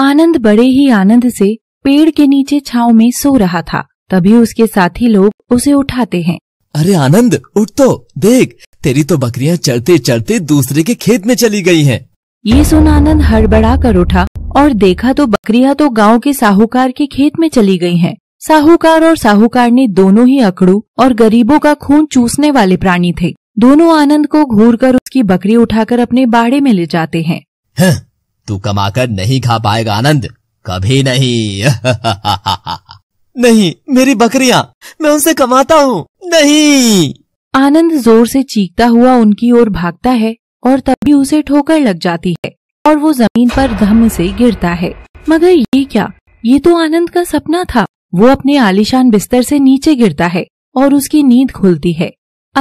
आनंद बड़े ही आनंद से पेड़ के नीचे छाव में सो रहा था तभी उसके साथी लोग उसे उठाते हैं अरे आनंद उठ तो देख तेरी तो बकरियां चढ़ते चढ़ते दूसरे के खेत में चली गई हैं। ये सुन आनंद हड़बड़ा कर उठा और देखा तो बकरियां तो गांव के साहूकार के खेत में चली गई हैं। साहूकार और साहूकार ने दोनों ही अकड़ू और गरीबों का खून चूसने वाले प्राणी थे दोनों आनंद को घूर कर उसकी बकरी उठाकर अपने बाड़े में ले जाते हैं है, तू कमाकर नहीं खा पाएगा आनंद कभी नहीं नहीं मेरी बकरियां मैं उनसे कमाता हूँ नहीं आनंद जोर से चीखता हुआ उनकी ओर भागता है और तभी उसे ठोकर लग जाती है और वो जमीन पर धम से गिरता है मगर ये क्या ये तो आनंद का सपना था वो अपने आलिशान बिस्तर से नीचे गिरता है और उसकी नींद खुलती है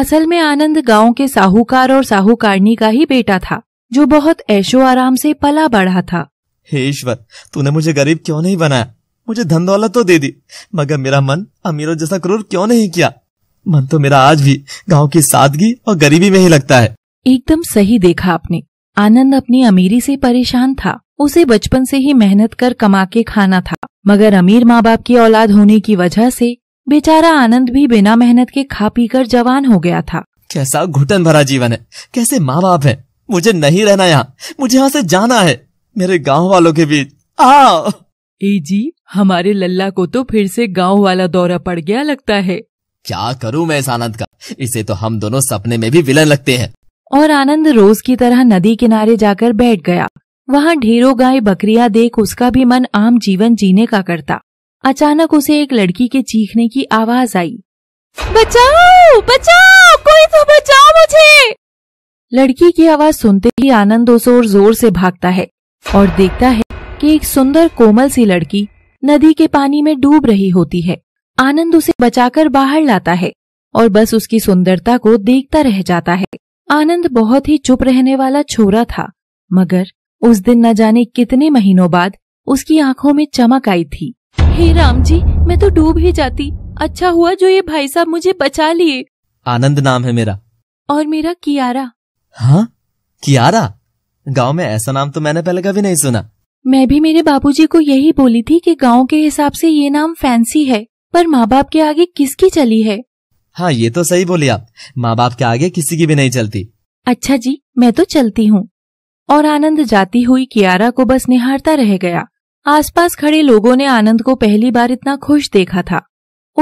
असल में आनंद गांव के साहूकार और साहूकारनी का ही बेटा था जो बहुत ऐशो आराम से पला बढ़ा था हे ईश्वर तूने मुझे गरीब क्यों नहीं बनाया मुझे धन दौलत तो दे दी मगर मेरा मन अमीरों जैसा क्रूर क्यों नहीं किया मन तो मेरा आज भी गांव की सादगी और गरीबी में ही लगता है एकदम सही देखा आपने आनंद अपनी अमीरी से परेशान था उसे बचपन से ही मेहनत कर कमा के खाना था मगर अमीर माँ बाप की औलाद होने की वजह से बेचारा आनंद भी बिना मेहनत के खा पी कर जवान हो गया था कैसा घुटन भरा जीवन है कैसे माँ बाप है मुझे नहीं रहना यहाँ मुझे यहाँ से जाना है मेरे गांव वालों के बीच आओ ए जी हमारे लल्ला को तो फिर से गांव वाला दौरा पड़ गया लगता है क्या करूं मैं इस आनंद का इसे तो हम दोनों सपने में भी विलन लगते हैं और आनंद रोज की तरह नदी किनारे जाकर बैठ गया वहाँ ढेरों गाय बकरिया देख उसका भी मन आम जीवन जीने का करता अचानक उसे एक लड़की के चीखने की आवाज आई बचाओ बचाओ कोई तो बचाओ मुझे लड़की की आवाज सुनते ही आनंद उस ओर जोर से भागता है और देखता है कि एक सुंदर कोमल सी लड़की नदी के पानी में डूब रही होती है आनंद उसे बचाकर बाहर लाता है और बस उसकी सुंदरता को देखता रह जाता है आनंद बहुत ही चुप रहने वाला छोरा था मगर उस दिन न जाने कितने महीनों बाद उसकी आंखों में चमक आई थी हे राम जी मैं तो डूब ही जाती अच्छा हुआ जो ये भाई साहब मुझे बचा लिए आनंद नाम है मेरा और मेरा कियारा हाँ कियारा गांव में ऐसा नाम तो मैंने पहले कभी नहीं सुना मैं भी मेरे बाबूजी को यही बोली थी कि गांव के हिसाब से ये नाम फैंसी है पर माँ बाप के आगे किसकी चली है हाँ ये तो सही बोली आप माँ बाप के आगे किसी की भी नहीं चलती अच्छा जी मैं तो चलती हूँ और आनंद जाती हुई कियारा को बस निहारता रह गया आसपास खड़े लोगों ने आनंद को पहली बार इतना खुश देखा था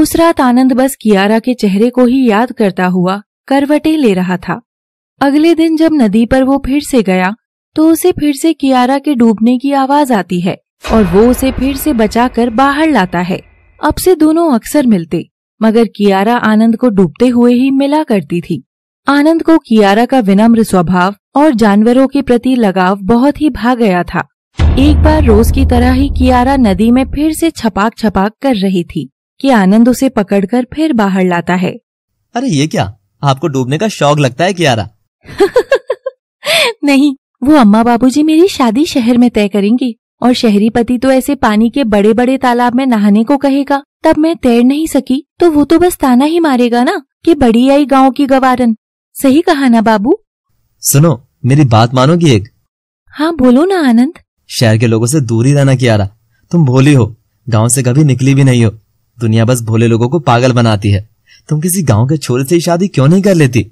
उस रात आनंद बस कियारा के चेहरे को ही याद करता हुआ करवटे ले रहा था अगले दिन जब नदी पर वो फिर से गया तो उसे फिर से कियारा के डूबने की आवाज आती है और वो उसे फिर से बचाकर बाहर लाता है अब से दोनों अक्सर मिलते मगर कियारा आनंद को डूबते हुए ही मिला करती थी आनंद को कियारा का विनम्र स्वभाव और जानवरों के प्रति लगाव बहुत ही भा गया था एक बार रोज की तरह ही कियारा नदी में फिर से छपाक छपाक कर रही थी कि आनंद उसे पकड़कर फिर बाहर लाता है अरे ये क्या आपको डूबने का शौक लगता है कियारा नहीं वो अम्मा बाबूजी मेरी शादी शहर में तय करेंगी और शहरी पति तो ऐसे पानी के बड़े बड़े तालाब में नहाने को कहेगा तब मैं तैर नहीं सकी तो वो तो बस ताना ही मारेगा ना कि बड़ी आई गांव की गवारन सही कहा ना बाबू सुनो मेरी बात मानोगी एक हाँ बोलो ना आनंद शहर के लोगों से दूर ही रहना रहा तुम भोली हो गांव से कभी निकली भी नहीं हो दुनिया बस भोले लोगों को पागल बनाती है तुम किसी गांव के छोरे से शादी क्यों नहीं कर लेती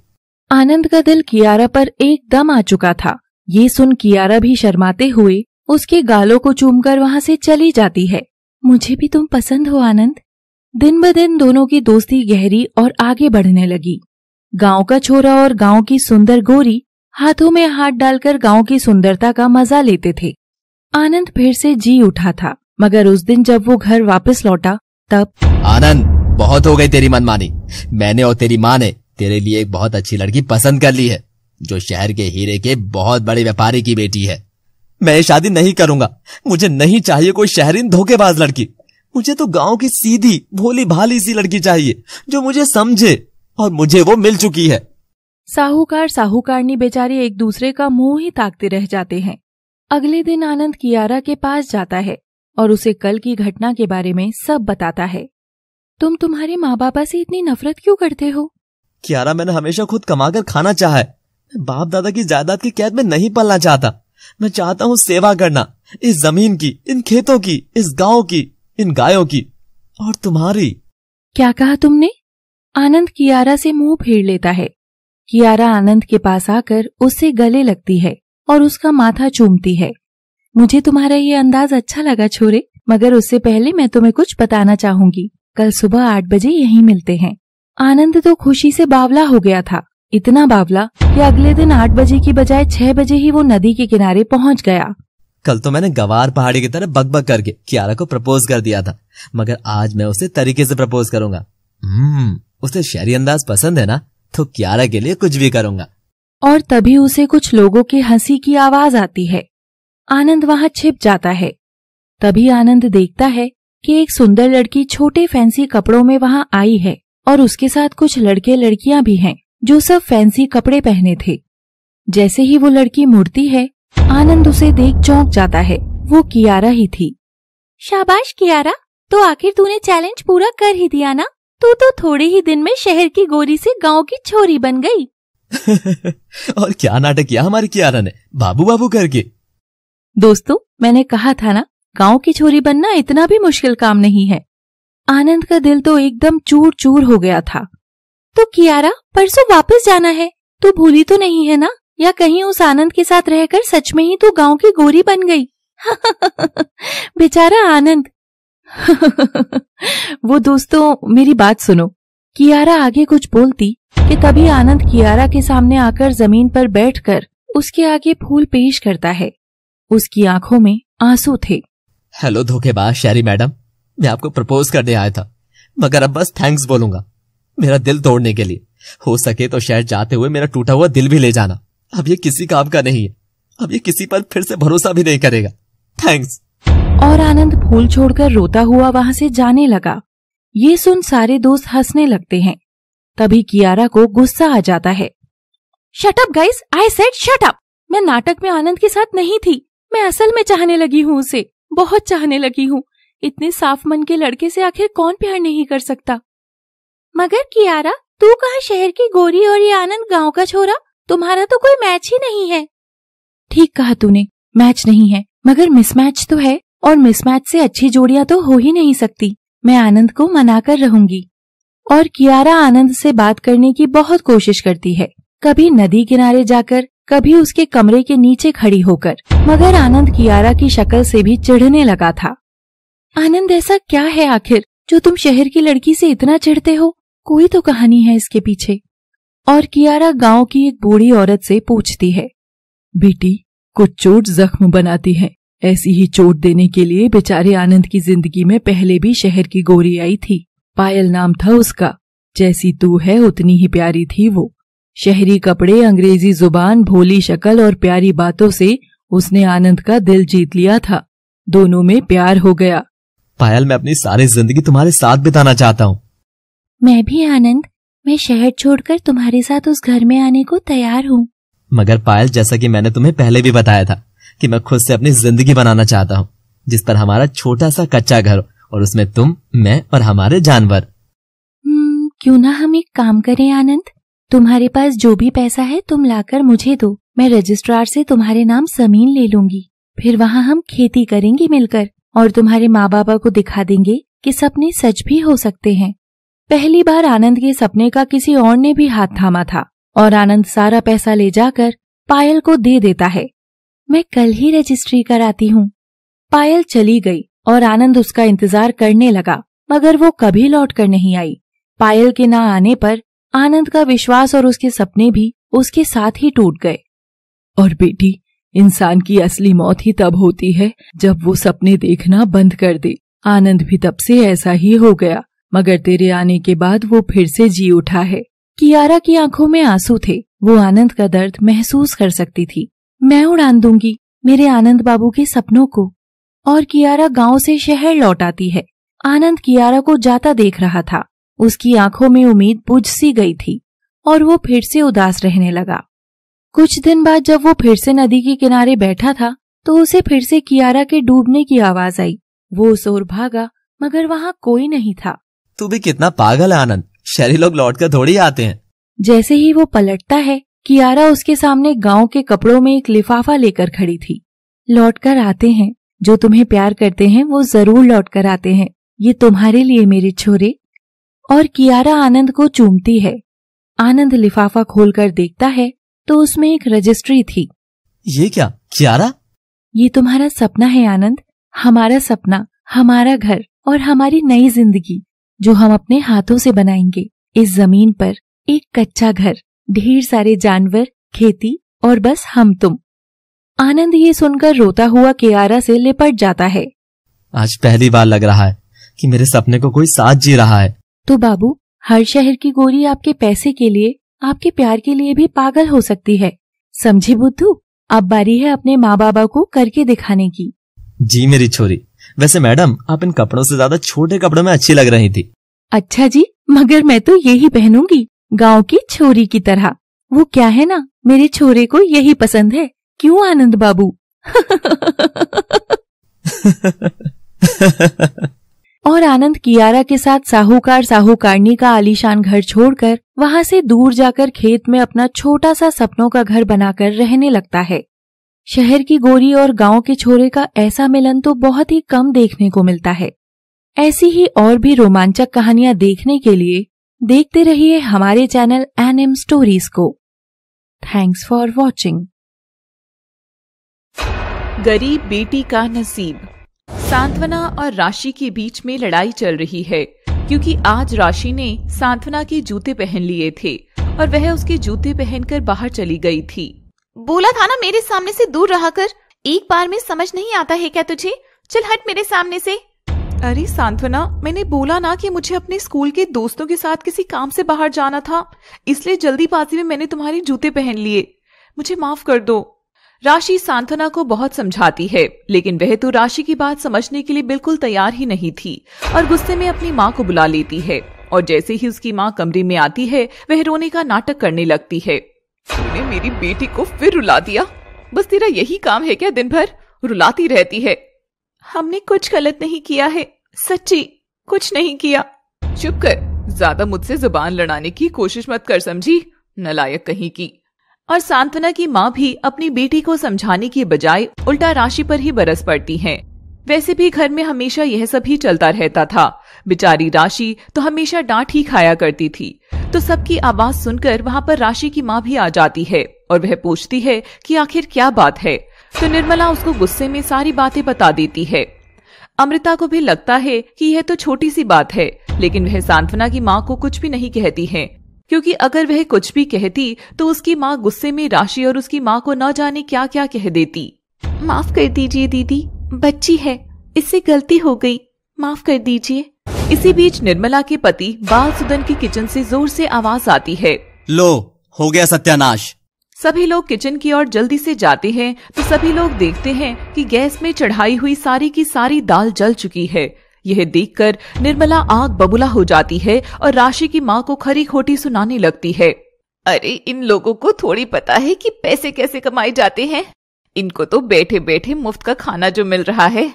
आनंद का दिल कियारा पर एकदम आ चुका था ये सुन कियारा भी शर्माते हुए उसके गालों को चूमकर वहां से चली जाती है मुझे भी तुम पसंद हो आनंद दिन ब दिन दोनों की दोस्ती गहरी और आगे बढ़ने लगी गांव का छोरा और गांव की सुंदर गोरी हाथों में हाथ डालकर गांव की सुंदरता का मजा लेते थे आनंद फिर से जी उठा था मगर उस दिन जब वो घर वापस लौटा तब आनंद बहुत हो गई तेरी मनमानी मैंने और तेरी माँ ने तेरे लिए एक बहुत अच्छी लड़की पसंद कर ली है जो शहर के हीरे के बहुत बड़े व्यापारी की बेटी है मैं शादी नहीं करूंगा मुझे नहीं चाहिए कोई शहरीन धोखेबाज लड़की मुझे तो गांव की सीधी भोली भाली सी लड़की चाहिए जो मुझे समझे और मुझे वो मिल चुकी है साहूकार साहूकारनी बेचारी एक दूसरे का मुंह ही ताकते रह जाते हैं अगले दिन आनंद कियारा के पास जाता है और उसे कल की घटना के बारे में सब बताता है तुम तुम्हारे माँ बापा से इतनी नफरत क्यों करते हो क्यारा मैंने हमेशा खुद कमाकर खाना चाहा है मैं बाप दादा की जायदाद की कैद में नहीं पलना चाहता मैं चाहता हूँ सेवा करना इस जमीन की इन खेतों की इस गाँव की इन गायों की और तुम्हारी क्या कहा तुमने आनंद कियारा से मुंह फेर लेता है कियारा आनंद के पास आकर उससे गले लगती है और उसका माथा चूमती है मुझे तुम्हारा ये अंदाज अच्छा लगा छोरे मगर उससे पहले मैं तुम्हें कुछ बताना चाहूंगी कल सुबह आठ बजे यहीं मिलते हैं आनंद तो खुशी से बावला हो गया था इतना बावला कि अगले दिन आठ बजे की बजाय छह बजे ही वो नदी के किनारे पहुंच गया कल तो मैंने गवार पहाड़ी की तरह बकबक करके कियारा को प्रपोज कर दिया था मगर आज मैं उसे तरीके से प्रपोज करूंगा हम्म उसे शहरी अंदाज पसंद है ना तो कियारा के लिए कुछ भी करूंगा और तभी उसे कुछ लोगों के हंसी की आवाज आती है आनंद वहाँ छिप जाता है तभी आनंद देखता है कि एक सुंदर लड़की छोटे फैंसी कपड़ों में वहाँ आई है और उसके साथ कुछ लड़के लड़कियां भी हैं जो सब फैंसी कपड़े पहने थे जैसे ही वो लड़की मुड़ती है आनंद उसे देख चौंक जाता है वो कियारा ही थी शाबाश कियारा तो आखिर तूने चैलेंज पूरा कर ही दिया ना तू तो थोड़े ही दिन में शहर की गोरी से गांव की छोरी बन गई और क्या नाटक किया हमारी कियारा ने बाबू बाबू करके दोस्तों मैंने कहा था ना गांव की छोरी बनना इतना भी मुश्किल काम नहीं है आनंद का दिल तो एकदम चूर चूर हो गया था तो कियारा परसों वापस जाना है तू भूली तो नहीं है ना या कहीं उस आनंद के साथ रहकर सच में ही तू गांव की गोरी बन गई बेचारा आनंद वो दोस्तों मेरी बात सुनो कियारा आगे कुछ बोलती कि तभी आनंद कियारा के सामने आकर जमीन पर बैठकर उसके आगे फूल पेश करता है उसकी आंखों में आंसू थे हेलो धोखेबाज शहरी मैडम मैं आपको प्रपोज करने आया था मगर अब बस थैंक्स बोलूंगा मेरा दिल तोड़ने के लिए हो सके तो शहर जाते हुए मेरा टूटा हुआ दिल भी ले जाना अब ये किसी काम का नहीं है अब ये किसी पर फिर से भरोसा भी नहीं करेगा थैंक्स और आनंद फूल छोड़कर रोता हुआ वहाँ से जाने लगा ये सुन सारे दोस्त हंसने लगते हैं तभी कियारा को गुस्सा आ जाता है shut up guys I said shut up मैं नाटक में आनंद के साथ नहीं थी मैं असल में चाहने लगी हूँ उसे बहुत चाहने लगी हूँ इतने साफ मन के लड़के से आखिर कौन प्यार नहीं कर सकता मगर कियारा तू कहा शहर की गोरी और ये आनंद गांव का छोरा तुम्हारा तो कोई मैच ही नहीं है ठीक कहा तूने मैच नहीं है मगर मिसमैच तो है और मिसमैच से अच्छी जोड़ियां तो हो ही नहीं सकती मैं आनंद को मना कर रहूंगी और कियारा आनंद से बात करने की बहुत कोशिश करती है कभी नदी किनारे जाकर कभी उसके कमरे के नीचे खड़ी होकर मगर आनंद कियारा की शक्ल से भी चिढ़ने लगा था आनंद ऐसा क्या है आखिर जो तुम शहर की लड़की से इतना चिढ़ते हो कोई तो कहानी है इसके पीछे और कियारा गांव की एक बूढ़ी औरत से पूछती है बेटी कुछ चोट जख्म बनाती है ऐसी ही चोट देने के लिए बेचारे आनंद की जिंदगी में पहले भी शहर की गोरी आई थी पायल नाम था उसका जैसी तू है उतनी ही प्यारी थी वो शहरी कपड़े अंग्रेजी जुबान भोली शक्ल और प्यारी बातों से उसने आनंद का दिल जीत लिया था दोनों में प्यार हो गया पायल मैं अपनी सारी जिंदगी तुम्हारे साथ बिताना चाहता हूँ मैं भी आनंद मैं शहर छोड़कर तुम्हारे साथ उस घर में आने को तैयार हूँ मगर पायल जैसा कि मैंने तुम्हें पहले भी बताया था कि मैं खुद से अपनी जिंदगी बनाना चाहता हूँ जिस पर हमारा छोटा सा कच्चा घर और उसमें तुम मैं और हमारे जानवर हम्म, क्यों ना हम एक काम करें आनंद तुम्हारे पास जो भी पैसा है तुम लाकर मुझे दो मैं रजिस्ट्रार से तुम्हारे नाम जमीन ले लूंगी फिर वहाँ हम खेती करेंगे मिलकर और तुम्हारे माँ बाबा को दिखा देंगे कि सपने सच भी हो सकते हैं पहली बार आनंद के सपने का किसी और ने भी हाथ थामा था और आनंद सारा पैसा ले जाकर पायल को दे देता है मैं कल ही रजिस्ट्री कराती हूँ पायल चली गई और आनंद उसका इंतजार करने लगा मगर वो कभी लौट कर नहीं आई पायल के ना आने पर आनंद का विश्वास और उसके सपने भी उसके साथ ही टूट गए और बेटी इंसान की असली मौत ही तब होती है जब वो सपने देखना बंद कर दे आनंद भी तब से ऐसा ही हो गया मगर तेरे आने के बाद वो फिर से जी उठा है कियारा की आंखों में आंसू थे वो आनंद का दर्द महसूस कर सकती थी मैं उड़ान दूंगी मेरे आनंद बाबू के सपनों को और कियारा गांव से शहर लौट आती है आनंद कियारा को जाता देख रहा था उसकी आंखों में उम्मीद बुझ सी गई थी और वो फिर से उदास रहने लगा कुछ दिन बाद जब वो फिर से नदी के किनारे बैठा था तो उसे फिर से कियारा के डूबने की आवाज आई वो उस ओर भागा मगर वहाँ कोई नहीं था तू भी कितना पागल है आनंद शहरी लोग लौट कर थोड़ी आते हैं जैसे ही वो पलटता है कियारा उसके सामने गांव के कपड़ों में एक लिफाफा लेकर खड़ी थी लौट कर आते हैं जो तुम्हें प्यार करते हैं वो जरूर लौट कर आते हैं ये तुम्हारे लिए मेरे छोरे और कियारा आनंद को चूमती है आनंद लिफाफा खोलकर देखता है तो उसमें एक रजिस्ट्री थी ये क्या क्यारा ये तुम्हारा सपना है आनंद हमारा सपना हमारा घर और हमारी नई जिंदगी जो हम अपने हाथों से बनाएंगे इस जमीन पर एक कच्चा घर ढेर सारे जानवर खेती और बस हम तुम आनंद ये सुनकर रोता हुआ कियारा से लिपट जाता है आज पहली बार लग रहा है कि मेरे सपने को कोई साथ जी रहा है तो बाबू हर शहर की गोरी आपके पैसे के लिए आपके प्यार के लिए भी पागल हो सकती है समझे बुद्धू अब बारी है अपने माँ बाबा को करके दिखाने की जी मेरी छोरी वैसे मैडम आप इन कपड़ों से ज्यादा छोटे कपड़ों में अच्छी लग रही थी अच्छा जी मगर मैं तो यही पहनूंगी गांव की छोरी की तरह वो क्या है ना मेरे छोरे को यही पसंद है क्यों आनंद बाबू और आनंद कियारा के साथ साहूकार साहूकारनी का आलीशान घर छोड़कर वहाँ से दूर जाकर खेत में अपना छोटा सा सपनों का घर बनाकर रहने लगता है शहर की गोरी और गांव के छोरे का ऐसा मिलन तो बहुत ही कम देखने को मिलता है ऐसी ही और भी रोमांचक कहानियां देखने के लिए देखते रहिए हमारे चैनल एन एम स्टोरीज को थैंक्स फॉर वॉचिंग गरीब बेटी का नसीब सांत्वना और राशि के बीच में लड़ाई चल रही है क्योंकि आज राशि ने सांत्वना के जूते पहन लिए थे और वह उसके जूते पहनकर बाहर चली गई थी बोला था ना मेरे सामने से दूर रहा कर एक बार में समझ नहीं आता है क्या तुझे चल हट मेरे सामने से अरे सांत्वना मैंने बोला ना कि मुझे अपने स्कूल के दोस्तों के साथ किसी काम से बाहर जाना था इसलिए जल्दीबाजी में मैंने तुम्हारे जूते पहन लिए मुझे माफ कर दो राशि सांत्वना को बहुत समझाती है लेकिन वह तो राशि की बात समझने के लिए बिल्कुल तैयार ही नहीं थी और गुस्से में अपनी माँ को बुला लेती है और जैसे ही उसकी माँ कमरे में आती है वह रोने का नाटक करने लगती है तूने मेरी बेटी को फिर रुला दिया बस तेरा यही काम है क्या दिन भर रुलाती रहती है हमने कुछ गलत नहीं किया है सच्ची कुछ नहीं किया चुप कर ज्यादा मुझसे जुबान लड़ाने की कोशिश मत कर समझी नलायक कहीं की और सांत्वना की माँ भी अपनी बेटी को समझाने की बजाय उल्टा राशि पर ही बरस पड़ती हैं। वैसे भी घर में हमेशा यह सब ही चलता रहता था बेचारी राशि तो हमेशा डांट ही खाया करती थी तो सबकी आवाज सुनकर वहाँ पर राशि की माँ भी आ जाती है और वह पूछती है कि आखिर क्या बात है तो निर्मला उसको गुस्से में सारी बातें बता देती है अमृता को भी लगता है कि यह तो छोटी सी बात है लेकिन वह सांत्वना की माँ को कुछ भी नहीं कहती है क्योंकि अगर वह कुछ भी कहती तो उसकी माँ गुस्से में राशि और उसकी माँ को न जाने क्या क्या कह देती माफ कर दीजिए दीदी बच्ची है इससे गलती हो गई माफ कर दीजिए इसी बीच निर्मला के पति बाल सुदन की किचन से जोर से आवाज आती है लो हो गया सत्यानाश सभी लोग किचन की ओर जल्दी से जाते हैं तो सभी लोग देखते हैं कि गैस में चढ़ाई हुई सारी की सारी दाल जल चुकी है यह देखकर निर्मला आग बबूला हो जाती है और राशि की माँ को खरी खोटी सुनाने लगती है अरे इन लोगों को थोड़ी पता है कि पैसे कैसे कमाए जाते हैं इनको तो बैठे बैठे मुफ्त का खाना जो मिल रहा है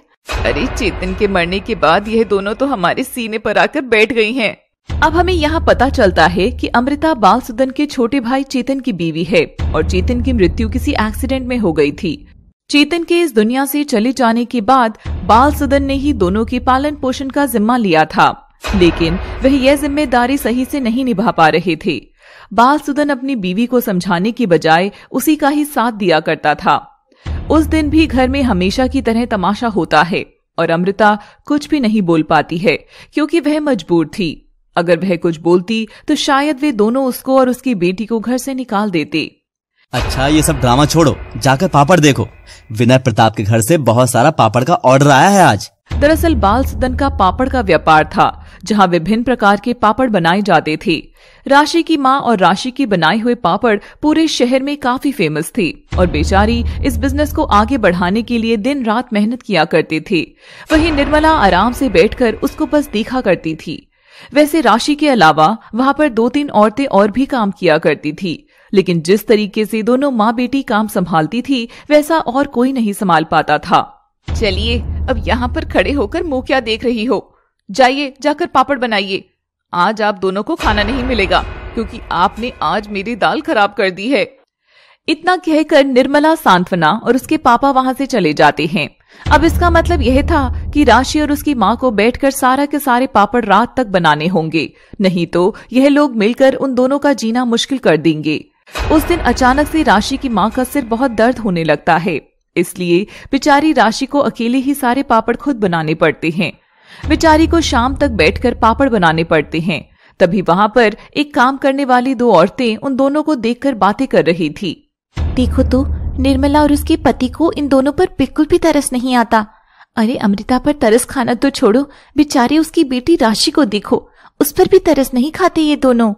अरे चेतन के मरने के बाद यह दोनों तो हमारे सीने पर आकर बैठ गई हैं। अब हमें यहाँ पता चलता है कि अमृता बाल सुदन के छोटे भाई चेतन की बीवी है और चेतन की मृत्यु किसी एक्सीडेंट में हो गई थी चेतन के इस दुनिया से चले जाने के बाद बाल सदन ने ही दोनों के पालन पोषण का जिम्मा लिया था लेकिन वह यह जिम्मेदारी सही से नहीं निभा पा रहे थे बाल सुदन अपनी बीवी को समझाने की बजाय उसी का ही साथ दिया करता था उस दिन भी घर में हमेशा की तरह तमाशा होता है और अमृता कुछ भी नहीं बोल पाती है क्योंकि वह मजबूर थी अगर वह कुछ बोलती तो शायद वे दोनों उसको और उसकी बेटी को घर से निकाल देते अच्छा ये सब ड्रामा छोड़ो जाकर पापड़ देखो विनय प्रताप के घर से बहुत सारा पापड़ का ऑर्डर आया है आज दरअसल बाल सदन का पापड़ का व्यापार था जहां विभिन्न प्रकार के पापड़ बनाए जाते थे राशि की माँ और राशि की बनाए हुए पापड़ पूरे शहर में काफी फेमस थी और बेचारी इस बिजनेस को आगे बढ़ाने के लिए दिन रात मेहनत किया करती थी वहीं निर्मला आराम से बैठकर उसको बस देखा करती थी वैसे राशि के अलावा वहाँ पर दो तीन औरतें और भी काम किया करती थी लेकिन जिस तरीके से दोनों माँ बेटी काम संभालती थी वैसा और कोई नहीं संभाल पाता था चलिए अब यहाँ पर खड़े होकर मुँह क्या देख रही हो जाइए जाकर पापड़ बनाइए आज आप दोनों को खाना नहीं मिलेगा क्योंकि आपने आज मेरी दाल खराब कर दी है इतना कहकर निर्मला सांत्वना और उसके पापा वहाँ से चले जाते हैं अब इसका मतलब यह था कि राशि और उसकी माँ को बैठकर सारा के सारे पापड़ रात तक बनाने होंगे नहीं तो यह लोग मिलकर उन दोनों का जीना मुश्किल कर देंगे उस दिन अचानक से राशि की माँ का सिर बहुत दर्द होने लगता है इसलिए बिचारी राशि को अकेले ही सारे पापड़ खुद बनाने पड़ते हैं बिचारी को शाम तक बैठकर पापड़ बनाने पड़ते हैं तभी वहां पर एक काम करने वाली दो औरतें उन दोनों को देखकर बातें कर रही थी देखो तो निर्मला और उसके पति को इन दोनों पर बिल्कुल भी तरस नहीं आता अरे अमृता पर तरस खाना तो छोड़ो बेचारे उसकी बेटी राशि को देखो उस पर भी तरस नहीं खाते ये दोनों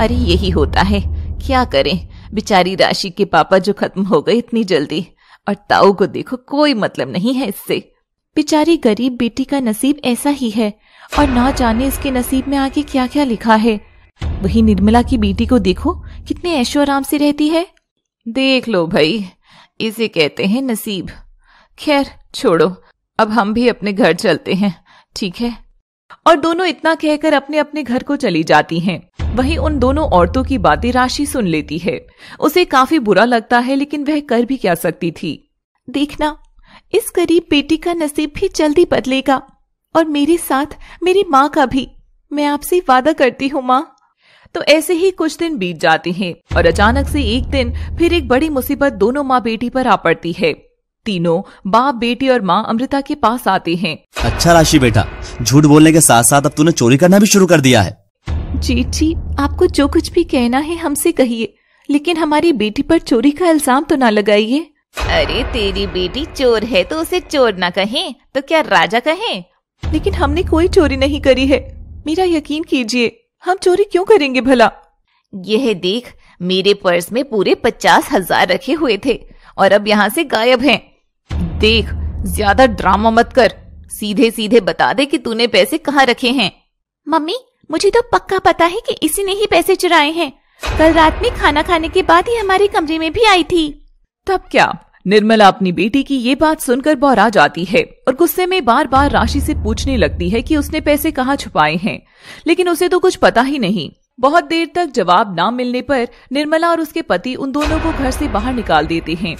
अरे यही होता है क्या करें बेचारी राशि के पापा जो खत्म हो गए इतनी जल्दी और ताऊ को देखो कोई मतलब नहीं है इससे बेचारी गरीब बेटी का नसीब ऐसा ही है और ना जाने इसके नसीब में आगे क्या क्या लिखा है वही निर्मला की बेटी को देखो कितने ऐशो आराम से रहती है देख लो भाई इसे कहते हैं नसीब खैर छोड़ो अब हम भी अपने घर चलते हैं ठीक है और दोनों इतना कहकर अपने अपने घर को चली जाती हैं। वहीं उन दोनों औरतों की बातें राशि सुन लेती है उसे काफी बुरा लगता है लेकिन वह कर भी क्या सकती थी देखना इस गरीब बेटी का नसीब भी जल्दी बदलेगा और मेरे साथ मेरी माँ का भी मैं आपसे वादा करती हूँ माँ तो ऐसे ही कुछ दिन बीत जाते हैं और अचानक से एक दिन फिर एक बड़ी मुसीबत दोनों माँ बेटी पर आ पड़ती है तीनों बाप बेटी और माँ अमृता के पास आते हैं अच्छा राशि बेटा झूठ बोलने के साथ साथ अब तूने चोरी करना भी शुरू कर दिया है जी जी आपको जो कुछ भी कहना है हमसे कहिए लेकिन हमारी बेटी पर चोरी का इल्जाम तो ना लगाइए अरे तेरी बेटी चोर है तो उसे चोर ना कहें तो क्या राजा कहें लेकिन हमने कोई चोरी नहीं करी है मेरा यकीन कीजिए हम चोरी क्यों करेंगे भला यह देख मेरे पर्स में पूरे पचास हजार रखे हुए थे और अब यहाँ से गायब हैं। देख ज्यादा ड्रामा मत कर सीधे सीधे बता दे कि तूने पैसे कहाँ रखे हैं मम्मी मुझे तो पक्का पता है कि इसी ने ही पैसे चुराए हैं कल रात में खाना खाने के बाद ही हमारे कमरे में भी आई थी तब क्या निर्मला अपनी बेटी की ये बात सुनकर बौरा जाती है और गुस्से में बार बार राशि से पूछने लगती है कि उसने पैसे कहाँ छुपाए हैं लेकिन उसे तो कुछ पता ही नहीं बहुत देर तक जवाब ना मिलने पर निर्मला और उसके पति उन दोनों को घर से बाहर निकाल देते हैं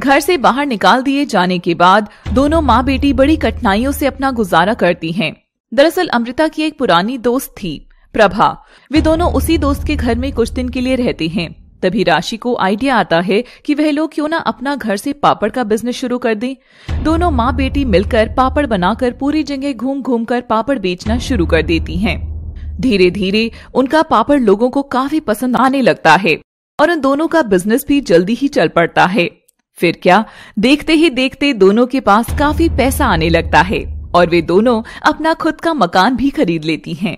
घर से बाहर निकाल दिए जाने के बाद दोनों माँ बेटी बड़ी कठिनाइयों से अपना गुजारा करती हैं। दरअसल अमृता की एक पुरानी दोस्त थी प्रभा वे दोनों उसी दोस्त के घर में कुछ दिन के लिए रहते हैं तभी राशि को आइडिया आता है कि वह लोग क्यों ना अपना घर से पापड़ का बिजनेस शुरू कर दें। दोनों माँ बेटी मिलकर पापड़ बनाकर पूरी जगह घूम घूम कर पापड़ बेचना शुरू कर देती हैं। धीरे धीरे उनका पापड़ लोगों को काफी पसंद आने लगता है और उन दोनों का बिजनेस भी जल्दी ही चल पड़ता है फिर क्या देखते ही देखते दोनों के पास काफी पैसा आने लगता है और वे दोनों अपना खुद का मकान भी खरीद लेती हैं।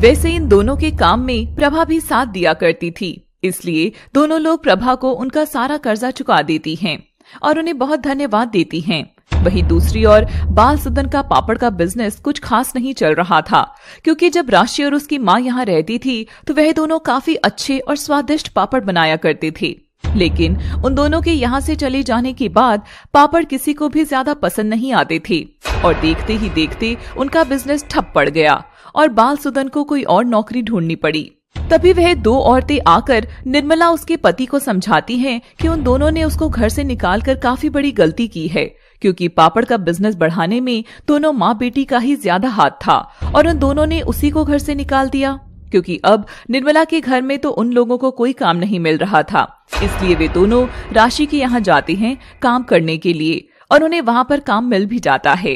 वैसे इन दोनों के काम में प्रभा भी साथ दिया करती थी इसलिए दोनों लोग प्रभा को उनका सारा कर्जा चुका देती हैं और उन्हें बहुत धन्यवाद देती हैं। वही दूसरी ओर बाल सदन का पापड़ का बिजनेस कुछ खास नहीं चल रहा था क्योंकि जब राशि और उसकी माँ यहाँ रहती थी तो वह दोनों काफी अच्छे और स्वादिष्ट पापड़ बनाया करते थे लेकिन उन दोनों के यहाँ से चले जाने के बाद पापड़ किसी को भी ज्यादा पसंद नहीं आते थे और देखते ही देखते उनका बिजनेस ठप पड़ गया और बाल सुदन को कोई और नौकरी ढूंढनी पड़ी तभी वह दो औरतें आकर निर्मला उसके पति को समझाती हैं कि उन दोनों ने उसको घर से निकालकर काफी बड़ी गलती की है क्योंकि पापड़ का बिजनेस बढ़ाने में दोनों माँ बेटी का ही ज्यादा हाथ था और उन दोनों ने उसी को घर से निकाल दिया क्योंकि अब निर्मला के घर में तो उन लोगों को कोई काम नहीं मिल रहा था इसलिए वे दोनों राशि के यहाँ जाते हैं काम करने के लिए और उन्हें वहां पर काम मिल भी जाता है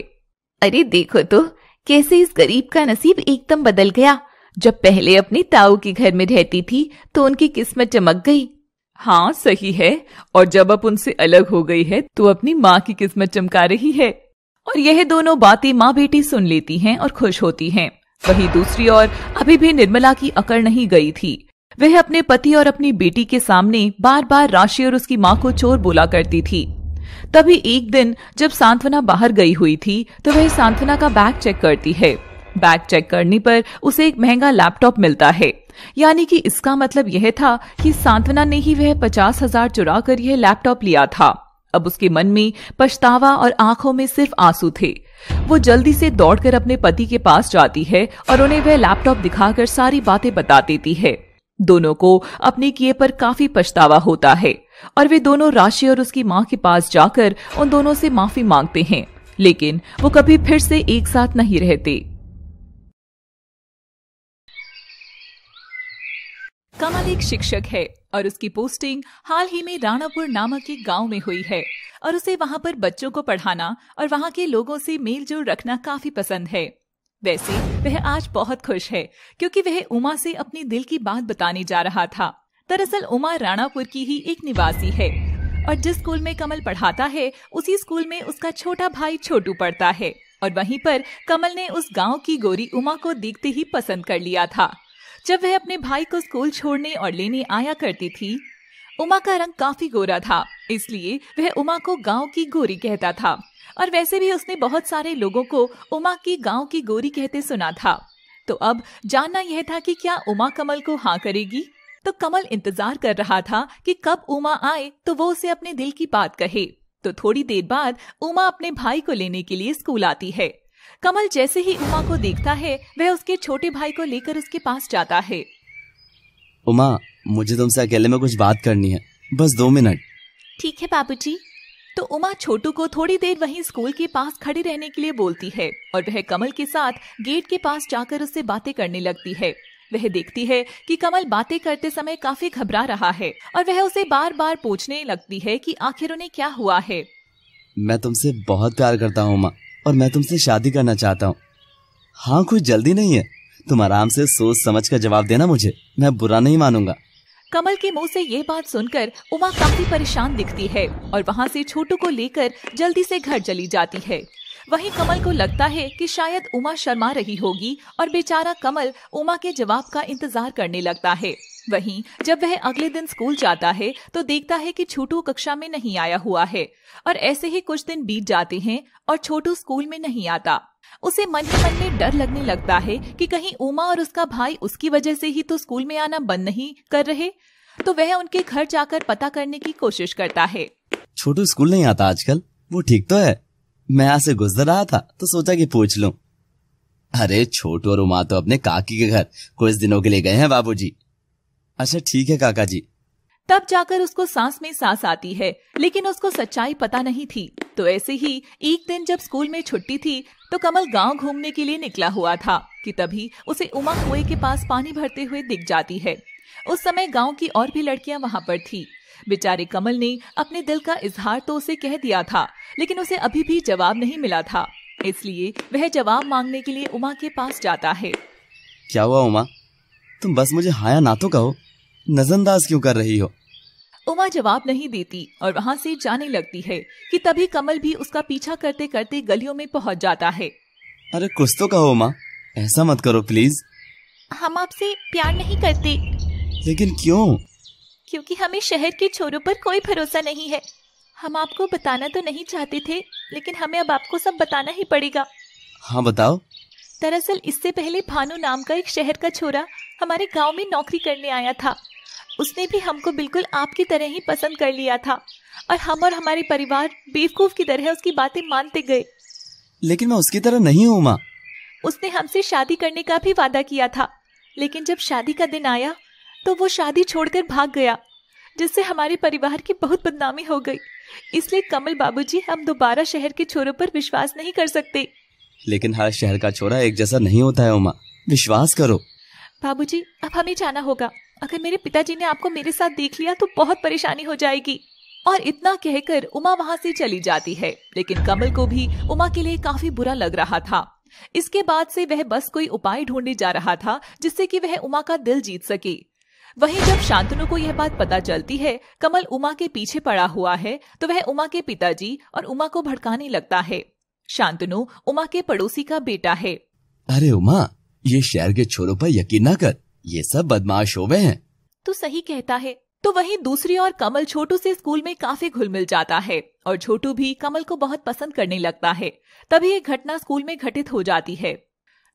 अरे देखो तो कैसे इस गरीब का नसीब एकदम बदल गया जब पहले अपने ताऊ के घर में रहती थी तो उनकी किस्मत चमक गई हाँ सही है और जब अब उनसे अलग हो गई है तो अपनी माँ की किस्मत चमका रही है और यह दोनों बातें माँ बेटी सुन लेती हैं और खुश होती हैं वहीं दूसरी ओर अभी भी निर्मला की अकड़ नहीं गई थी वह अपने पति और अपनी बेटी के सामने बार बार राशि और उसकी माँ को चोर बोला करती थी तभी एक दिन जब सांत्वना बाहर गई हुई थी तो वह सांत्वना का बैग चेक करती है बैग चेक करने पर उसे एक महंगा लैपटॉप मिलता है यानी कि इसका मतलब यह था कि सांत्वना ने ही वह पचास हजार चुरा कर यह लैपटॉप लिया था अब उसके मन में पछतावा और आंखों में सिर्फ आंसू थे वो जल्दी से दौड़कर अपने पति के पास जाती है और उन्हें वह लैपटॉप दिखाकर सारी बातें बता देती है दोनों को अपने किए पर काफी पछतावा होता है और वे दोनों राशि और उसकी माँ के पास जाकर उन दोनों से माफी मांगते हैं लेकिन वो कभी फिर से एक साथ नहीं रहते कमल एक शिक्षक है और उसकी पोस्टिंग हाल ही में राणापुर नामक एक गांव में हुई है और उसे वहां पर बच्चों को पढ़ाना और वहां के लोगों से मेल जोल रखना काफी पसंद है वैसे वह आज बहुत खुश है क्योंकि वह उमा से अपने दिल की बात बताने जा रहा था दरअसल उमा राणापुर की ही एक निवासी है और जिस स्कूल में कमल पढ़ाता है उसी स्कूल में उसका छोटा भाई छोटू पढ़ता है और वहीं पर कमल ने उस गांव की गोरी उमा को देखते ही पसंद कर लिया था जब वह अपने भाई को स्कूल छोड़ने और लेने आया करती थी उमा का रंग काफी गोरा था इसलिए वह उमा को गांव की गोरी कहता था और वैसे भी उसने बहुत सारे लोगों को उमा की गांव की गोरी कहते सुना था तो अब जानना यह था कि क्या उमा कमल को हाँ करेगी तो कमल इंतजार कर रहा था कि कब उमा आए तो वो उसे अपने दिल की बात कहे तो थोड़ी देर बाद उमा अपने भाई को लेने के लिए स्कूल आती है कमल जैसे ही उमा को देखता है वह उसके छोटे भाई को लेकर उसके पास जाता है उमा मुझे तुमसे अकेले में कुछ बात करनी है बस दो मिनट ठीक है बाबूजी। तो उमा छोटू को थोड़ी देर वहीं स्कूल के पास खड़े रहने के लिए बोलती है और वह कमल के साथ गेट के पास जाकर उससे बातें करने लगती है वह देखती है कि कमल बातें करते समय काफी घबरा रहा है और वह उसे बार बार पूछने लगती है कि आखिर उन्हें क्या हुआ है मैं तुमसे बहुत प्यार करता हूँ उमा और मैं तुमसे शादी करना चाहता हूँ हाँ कुछ जल्दी नहीं है तुम आराम से सोच समझ कर जवाब देना मुझे मैं बुरा नहीं मानूंगा कमल के मुंह से ये बात सुनकर उमा काफी परेशान दिखती है और वहाँ से छोटू को लेकर जल्दी से घर चली जाती है वहीं कमल को लगता है कि शायद उमा शर्मा रही होगी और बेचारा कमल उमा के जवाब का इंतजार करने लगता है वहीं जब वह अगले दिन स्कूल जाता है तो देखता है कि छोटू कक्षा में नहीं आया हुआ है और ऐसे ही कुछ दिन बीत जाते हैं और छोटू स्कूल में नहीं आता उसे मन ही मन में डर लगने लगता है कि कहीं उमा और उसका भाई उसकी वजह से ही तो स्कूल में आना बंद नहीं कर रहे तो वह उनके घर जाकर पता करने की कोशिश करता है छोटू स्कूल नहीं आता आजकल वो ठीक तो है मैं यहाँ से गुजर रहा था तो सोचा कि पूछ लूं अरे छोटू और उमा तो अपने काकी के घर कुछ दिनों के लिए गए हैं बाबूजी अच्छा ठीक है काका जी तब जाकर उसको सांस में सांस आती है लेकिन उसको सच्चाई पता नहीं थी तो ऐसे ही एक दिन जब स्कूल में छुट्टी थी तो कमल गांव घूमने के लिए निकला हुआ था कि तभी उसे उमा कुएं के पास पानी भरते हुए दिख जाती है उस समय गांव की और भी लड़कियां वहां पर थी बेचारे कमल ने अपने दिल का इजहार तो उसे कह दिया था लेकिन उसे अभी भी जवाब नहीं मिला था इसलिए वह जवाब मांगने के लिए उमा के पास जाता है क्या हुआ उमा तुम बस मुझे हाया ना तो कहो नजरअंदाज क्यों कर रही हो उमा जवाब नहीं देती और वहाँ से जाने लगती है कि तभी कमल भी उसका पीछा करते करते गलियों में पहुँच जाता है अरे कुछ तो कहो उमा ऐसा मत करो प्लीज हम आपसे प्यार नहीं करते लेकिन क्यों क्योंकि हमें शहर के छोरों पर कोई भरोसा नहीं है हम आपको बताना तो नहीं चाहते थे लेकिन हमें अब आपको सब बताना ही पड़ेगा हाँ बताओ दरअसल इससे पहले भानु नाम का एक शहर का छोरा हमारे गांव में नौकरी करने आया था उसने भी हमको बिल्कुल आपकी तरह ही पसंद कर लिया था और हम और हमारे परिवार बेवकूफ की तरह उसकी बातें मानते गए लेकिन मैं उसकी तरह नहीं हूँ माँ उसने हमसे शादी करने का भी वादा किया था लेकिन जब शादी का दिन आया तो वो शादी छोड़कर भाग गया जिससे हमारे परिवार की बहुत बदनामी हो गई इसलिए कमल बाबूजी हम दोबारा शहर के छोरों पर विश्वास नहीं कर सकते लेकिन हर शहर का छोरा एक जैसा नहीं होता है उमा विश्वास करो बाबूजी अब हमें जाना होगा अगर मेरे पिताजी ने आपको मेरे साथ देख लिया तो बहुत परेशानी हो जाएगी और इतना कहकर उमा वहाँ से चली जाती है लेकिन कमल को भी उमा के लिए काफी बुरा लग रहा था इसके बाद से वह बस कोई उपाय ढूंढने जा रहा था जिससे कि वह उमा का दिल जीत सके वहीं जब शांतनु को यह बात पता चलती है कमल उमा के पीछे पड़ा हुआ है तो वह उमा के पिताजी और उमा को भड़काने लगता है शांतनु उमा के पड़ोसी का बेटा है अरे उमा ये शहर के छोरों पर यकीन ना कर ये सब बदमाश हो गए हैं तो सही कहता है तो वहीं दूसरी ओर कमल छोटू से स्कूल में काफी घुल मिल जाता है और छोटू भी कमल को बहुत पसंद करने लगता है तभी एक घटना स्कूल में घटित हो जाती है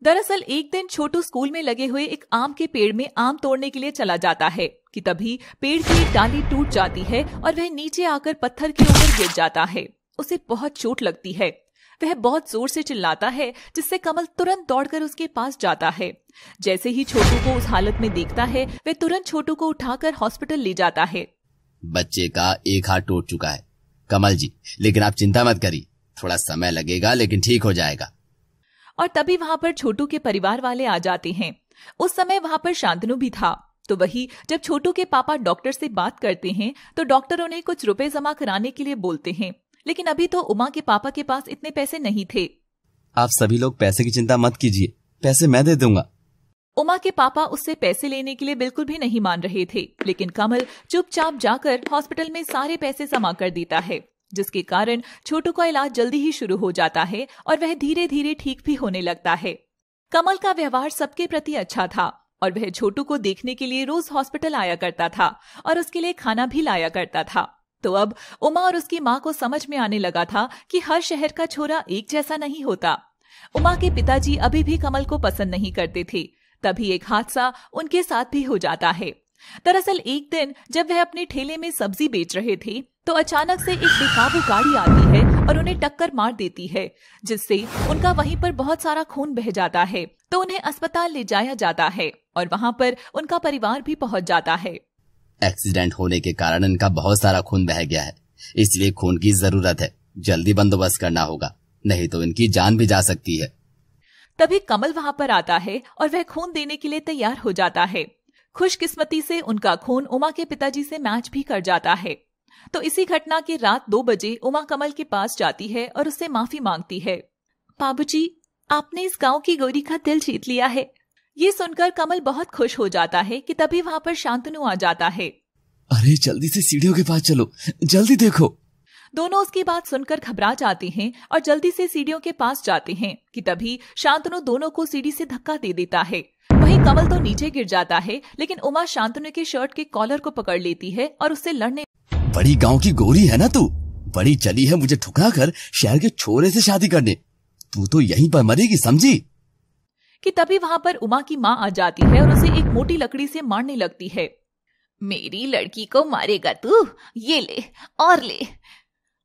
दरअसल एक दिन छोटू स्कूल में लगे हुए एक आम के पेड़ में आम तोड़ने के लिए चला जाता है कि तभी पेड़ की एक डाली टूट जाती है और वह नीचे आकर पत्थर के ऊपर गिर जाता है उसे बहुत चोट लगती है वह बहुत जोर से चिल्लाता है जिससे कमल तुरंत दौड़कर उसके पास जाता है जैसे ही छोटू को उस हालत में देखता है वह तुरंत छोटू को उठाकर हॉस्पिटल ले जाता है बच्चे का एक हाथ टूट चुका है कमल जी लेकिन आप चिंता मत करिए थोड़ा समय लगेगा लेकिन ठीक हो जाएगा और तभी वहाँ पर छोटू के परिवार वाले आ जाते हैं उस समय वहाँ पर शांतनु भी था तो वही जब छोटू के पापा डॉक्टर से बात करते हैं तो डॉक्टर उन्हें कुछ रुपए जमा कराने के लिए बोलते हैं लेकिन अभी तो उमा के पापा के पास इतने पैसे नहीं थे आप सभी लोग पैसे की चिंता मत कीजिए पैसे मैं दे दूंगा उमा के पापा उससे पैसे लेने के लिए बिल्कुल भी नहीं मान रहे थे लेकिन कमल चुपचाप जाकर हॉस्पिटल में सारे पैसे जमा कर देता है जिसके कारण छोटू का इलाज जल्दी ही शुरू हो जाता है और वह धीरे धीरे ठीक भी होने लगता है कमल का व्यवहार सबके प्रति अच्छा था और वह छोटू को देखने के लिए रोज हॉस्पिटल आया करता था और उसके लिए खाना भी लाया करता था तो अब उमा और उसकी माँ को समझ में आने लगा था कि हर शहर का छोरा एक जैसा नहीं होता उमा के पिताजी अभी भी कमल को पसंद नहीं करते थे तभी एक हादसा उनके साथ भी हो जाता है दरअसल एक दिन जब वह अपने ठेले में सब्जी बेच रहे थे तो अचानक से एक बेकाबू गाड़ी आती है और उन्हें टक्कर मार देती है जिससे उनका वहीं पर बहुत सारा खून बह जाता है तो उन्हें अस्पताल ले जाया जाता है और वहां पर उनका परिवार भी पहुंच जाता है एक्सीडेंट होने के कारण इनका बहुत सारा खून बह गया है इसलिए खून की जरूरत है जल्दी बंदोबस्त करना होगा नहीं तो इनकी जान भी जा सकती है तभी कमल वहां पर आता है और वह खून देने के लिए तैयार हो जाता है खुशकिस्मती से उनका खून उमा के पिताजी से मैच भी कर जाता है तो इसी घटना के रात दो बजे उमा कमल के पास जाती है और उससे माफी मांगती है बाबूजी आपने इस गांव की गोरी का दिल जीत लिया है ये सुनकर कमल बहुत खुश हो जाता है कि तभी वहाँ पर शांतनु आ जाता है अरे जल्दी से सीढ़ियों के पास चलो जल्दी देखो दोनों उसकी बात सुनकर घबरा जाते हैं और जल्दी से सीढ़ियों के पास जाते हैं कि तभी शांतनु दोनों को सीढ़ी से धक्का दे देता है वहीं कमल तो नीचे गिर जाता है लेकिन उमा शांतनु के शर्ट के कॉलर को पकड़ लेती है और उससे लड़ने बड़ी गांव की गोरी है ना तू बड़ी चली है मुझे ठुकरा कर शहर के छोरे से शादी करने तू तो यहीं पर मरेगी समझी कि तभी वहां पर उमा की माँ आ जाती है और उसे एक मोटी लकड़ी से मारने लगती है मेरी लड़की को मारेगा तू ये ले और ले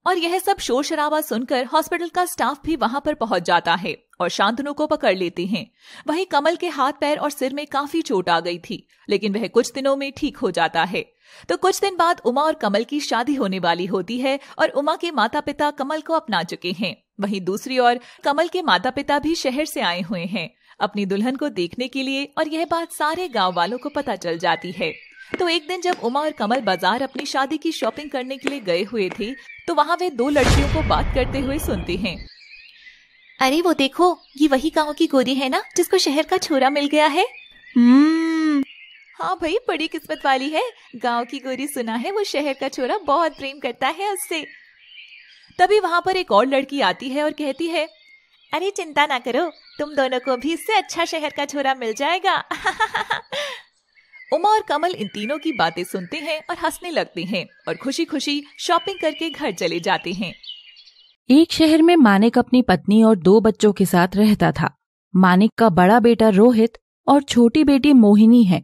और यह सब शोर शराबा सुनकर हॉस्पिटल का स्टाफ भी वहां पर पहुंच जाता है और शांतनु को पकड़ लेते हैं वहीं कमल के हाथ पैर और सिर में काफी चोट आ गई थी लेकिन वह कुछ दिनों में ठीक हो जाता है तो कुछ दिन बाद उमा और कमल की शादी होने वाली होती है और उमा के माता पिता कमल को अपना चुके हैं वहीं दूसरी ओर कमल के माता पिता भी शहर से आए हुए हैं अपनी दुल्हन को देखने के लिए और यह बात सारे गांव वालों को पता चल जाती है तो एक दिन जब उमा और कमल बाजार अपनी शादी की शॉपिंग करने के लिए गए हुए थे तो वहाँ वे दो लड़कियों को बात करते हुए सुनती हैं। अरे वो देखो ये वही गांव की गोरी है ना जिसको शहर का छोरा मिल गया है हम्म। हाँ भाई बड़ी किस्मत वाली है गांव की गोरी सुना है वो शहर का छोरा बहुत प्रेम करता है उससे तभी वहाँ पर एक और लड़की आती है और कहती है अरे चिंता ना करो तुम दोनों को भी इससे अच्छा शहर का छोरा मिल जाएगा उमा और कमल इन तीनों की बातें सुनते हैं और हंसने लगते हैं और खुशी खुशी शॉपिंग करके घर चले जाते हैं एक शहर में मानिक अपनी पत्नी और दो बच्चों के साथ रहता था मानिक का बड़ा बेटा रोहित और छोटी बेटी मोहिनी है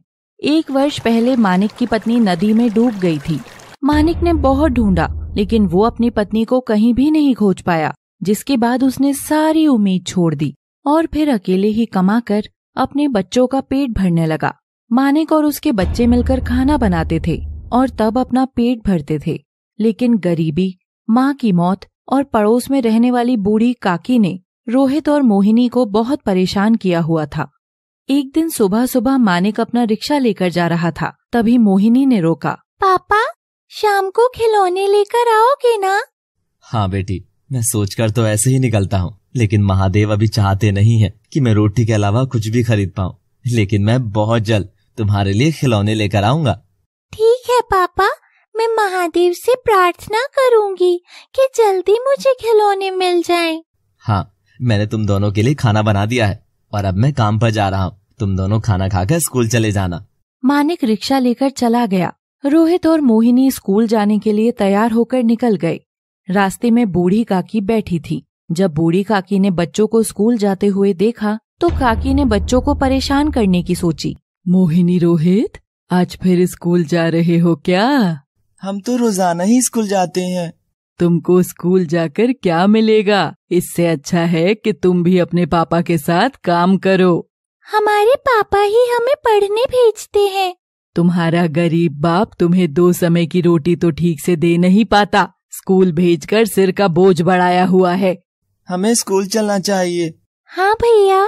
एक वर्ष पहले मानिक की पत्नी नदी में डूब गई थी मानिक ने बहुत ढूंढा लेकिन वो अपनी पत्नी को कहीं भी नहीं खोज पाया जिसके बाद उसने सारी उम्मीद छोड़ दी और फिर अकेले ही कमाकर अपने बच्चों का पेट भरने लगा मानिक और उसके बच्चे मिलकर खाना बनाते थे और तब अपना पेट भरते थे लेकिन गरीबी माँ की मौत और पड़ोस में रहने वाली बूढ़ी काकी ने रोहित और मोहिनी को बहुत परेशान किया हुआ था एक दिन सुबह सुबह मानिक अपना रिक्शा लेकर जा रहा था तभी मोहिनी ने रोका पापा शाम को खिलौने लेकर आओगे ना हाँ बेटी मैं सोचकर तो ऐसे ही निकलता हूँ लेकिन महादेव अभी चाहते नहीं है कि मैं रोटी के अलावा कुछ भी खरीद पाऊँ लेकिन मैं बहुत जल्द तुम्हारे लिए खिलौने लेकर आऊँगा ठीक है पापा मैं महादेव से प्रार्थना करूंगी कि जल्दी मुझे खिलौने मिल जाएं। हाँ मैंने तुम दोनों के लिए खाना बना दिया है और अब मैं काम पर जा रहा हूँ तुम दोनों खाना खाकर स्कूल चले जाना मानिक रिक्शा लेकर चला गया रोहित और मोहिनी स्कूल जाने के लिए तैयार होकर निकल गए रास्ते में बूढ़ी काकी बैठी थी जब बूढ़ी काकी ने बच्चों को स्कूल जाते हुए देखा तो काकी ने बच्चों को परेशान करने की सोची मोहिनी रोहित आज फिर स्कूल जा रहे हो क्या हम तो रोजाना ही स्कूल जाते हैं तुमको स्कूल जाकर क्या मिलेगा इससे अच्छा है कि तुम भी अपने पापा के साथ काम करो हमारे पापा ही हमें पढ़ने भेजते हैं तुम्हारा गरीब बाप तुम्हें दो समय की रोटी तो ठीक से दे नहीं पाता स्कूल भेजकर सिर का बोझ बढ़ाया हुआ है हमें स्कूल चलना चाहिए हाँ भैया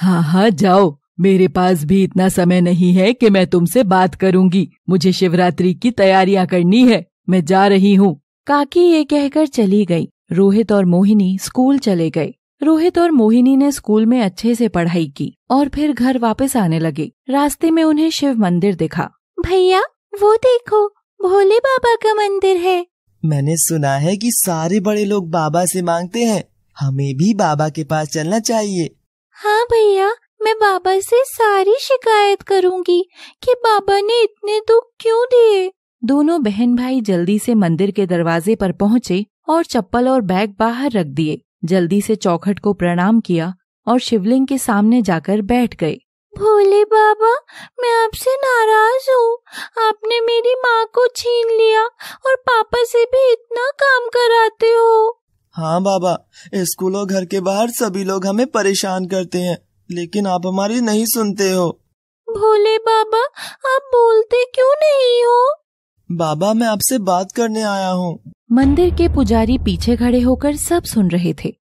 हाँ हाँ जाओ मेरे पास भी इतना समय नहीं है कि मैं तुमसे बात करूंगी मुझे शिवरात्रि की तैयारियां करनी है मैं जा रही हूँ काकी ये कहकर चली गई रोहित और मोहिनी स्कूल चले गए रोहित और मोहिनी ने स्कूल में अच्छे से पढ़ाई की और फिर घर वापस आने लगे रास्ते में उन्हें शिव मंदिर दिखा भैया वो देखो भोले बाबा का मंदिर है मैंने सुना है कि सारे बड़े लोग बाबा से मांगते हैं हमें भी बाबा के पास चलना चाहिए हाँ भैया मैं बाबा से सारी शिकायत करूंगी कि बाबा ने इतने दुख क्यों दिए दोनों बहन भाई जल्दी से मंदिर के दरवाजे पर पहुँचे और चप्पल और बैग बाहर रख दिए जल्दी से चौखट को प्रणाम किया और शिवलिंग के सामने जाकर बैठ गए भोले बाबा मैं आपसे नाराज हूँ आपने मेरी माँ को छीन लिया और पापा से भी इतना काम कराते हो हाँ बाबा स्कूल और घर के बाहर सभी लोग हमें परेशान करते हैं लेकिन आप हमारी नहीं सुनते हो भोले बाबा आप बोलते क्यों नहीं हो बाबा मैं आपसे बात करने आया हूँ मंदिर के पुजारी पीछे खड़े होकर सब सुन रहे थे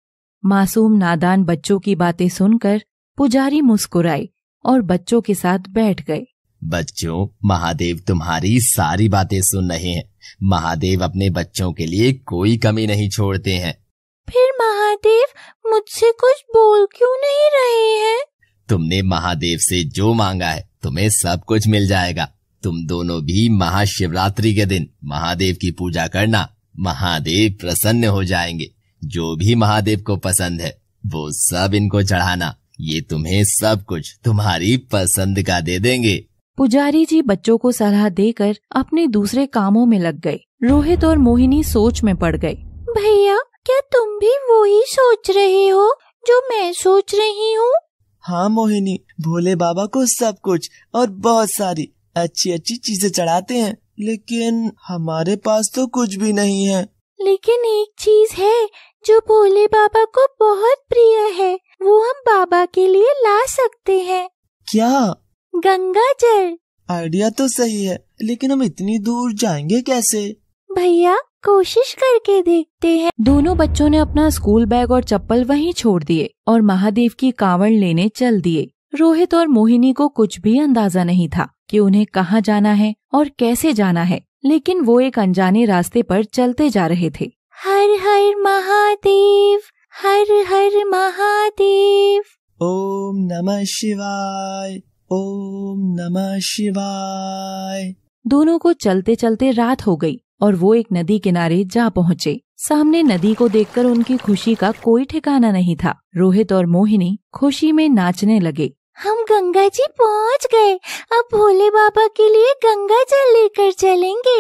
मासूम नादान बच्चों की बातें सुनकर पुजारी मुस्कुराए और बच्चों के साथ बैठ गए बच्चों महादेव तुम्हारी सारी बातें सुन रहे हैं महादेव अपने बच्चों के लिए कोई कमी नहीं छोड़ते हैं फिर महादेव मुझसे कुछ बोल क्यों नहीं रहे हैं तुमने महादेव से जो मांगा है तुम्हें सब कुछ मिल जाएगा तुम दोनों भी महाशिवरात्रि के दिन महादेव की पूजा करना महादेव प्रसन्न हो जाएंगे जो भी महादेव को पसंद है वो सब इनको चढ़ाना ये तुम्हें सब कुछ तुम्हारी पसंद का दे देंगे पुजारी जी बच्चों को सलाह देकर अपने दूसरे कामों में लग गए रोहित और मोहिनी सोच में पड़ गए भैया क्या तुम भी वो ही सोच रहे हो जो मैं सोच रही हूँ हाँ मोहिनी भोले बाबा को सब कुछ और बहुत सारी अच्छी अच्छी चीजें चढ़ाते हैं लेकिन हमारे पास तो कुछ भी नहीं है लेकिन एक चीज है जो भोले बाबा क्या गंगा जल आइडिया तो सही है लेकिन हम इतनी दूर जाएंगे कैसे भैया कोशिश करके देखते हैं दोनों बच्चों ने अपना स्कूल बैग और चप्पल वहीं छोड़ दिए और महादेव की कावड़ लेने चल दिए रोहित और मोहिनी को कुछ भी अंदाजा नहीं था कि उन्हें कहाँ जाना है और कैसे जाना है लेकिन वो एक अनजाने रास्ते पर चलते जा रहे थे हर हर महादेव हर हर महादेव ओम नमः शिवाय ओम नमः शिवाय दोनों को चलते चलते रात हो गई और वो एक नदी किनारे जा पहुँचे सामने नदी को देखकर उनकी खुशी का कोई ठिकाना नहीं था रोहित और मोहिनी खुशी में नाचने लगे हम गंगा जी पहुँच गए अब भोले बाबा के लिए गंगा जल लेकर चलेंगे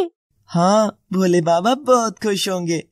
हाँ भोले बाबा बहुत खुश होंगे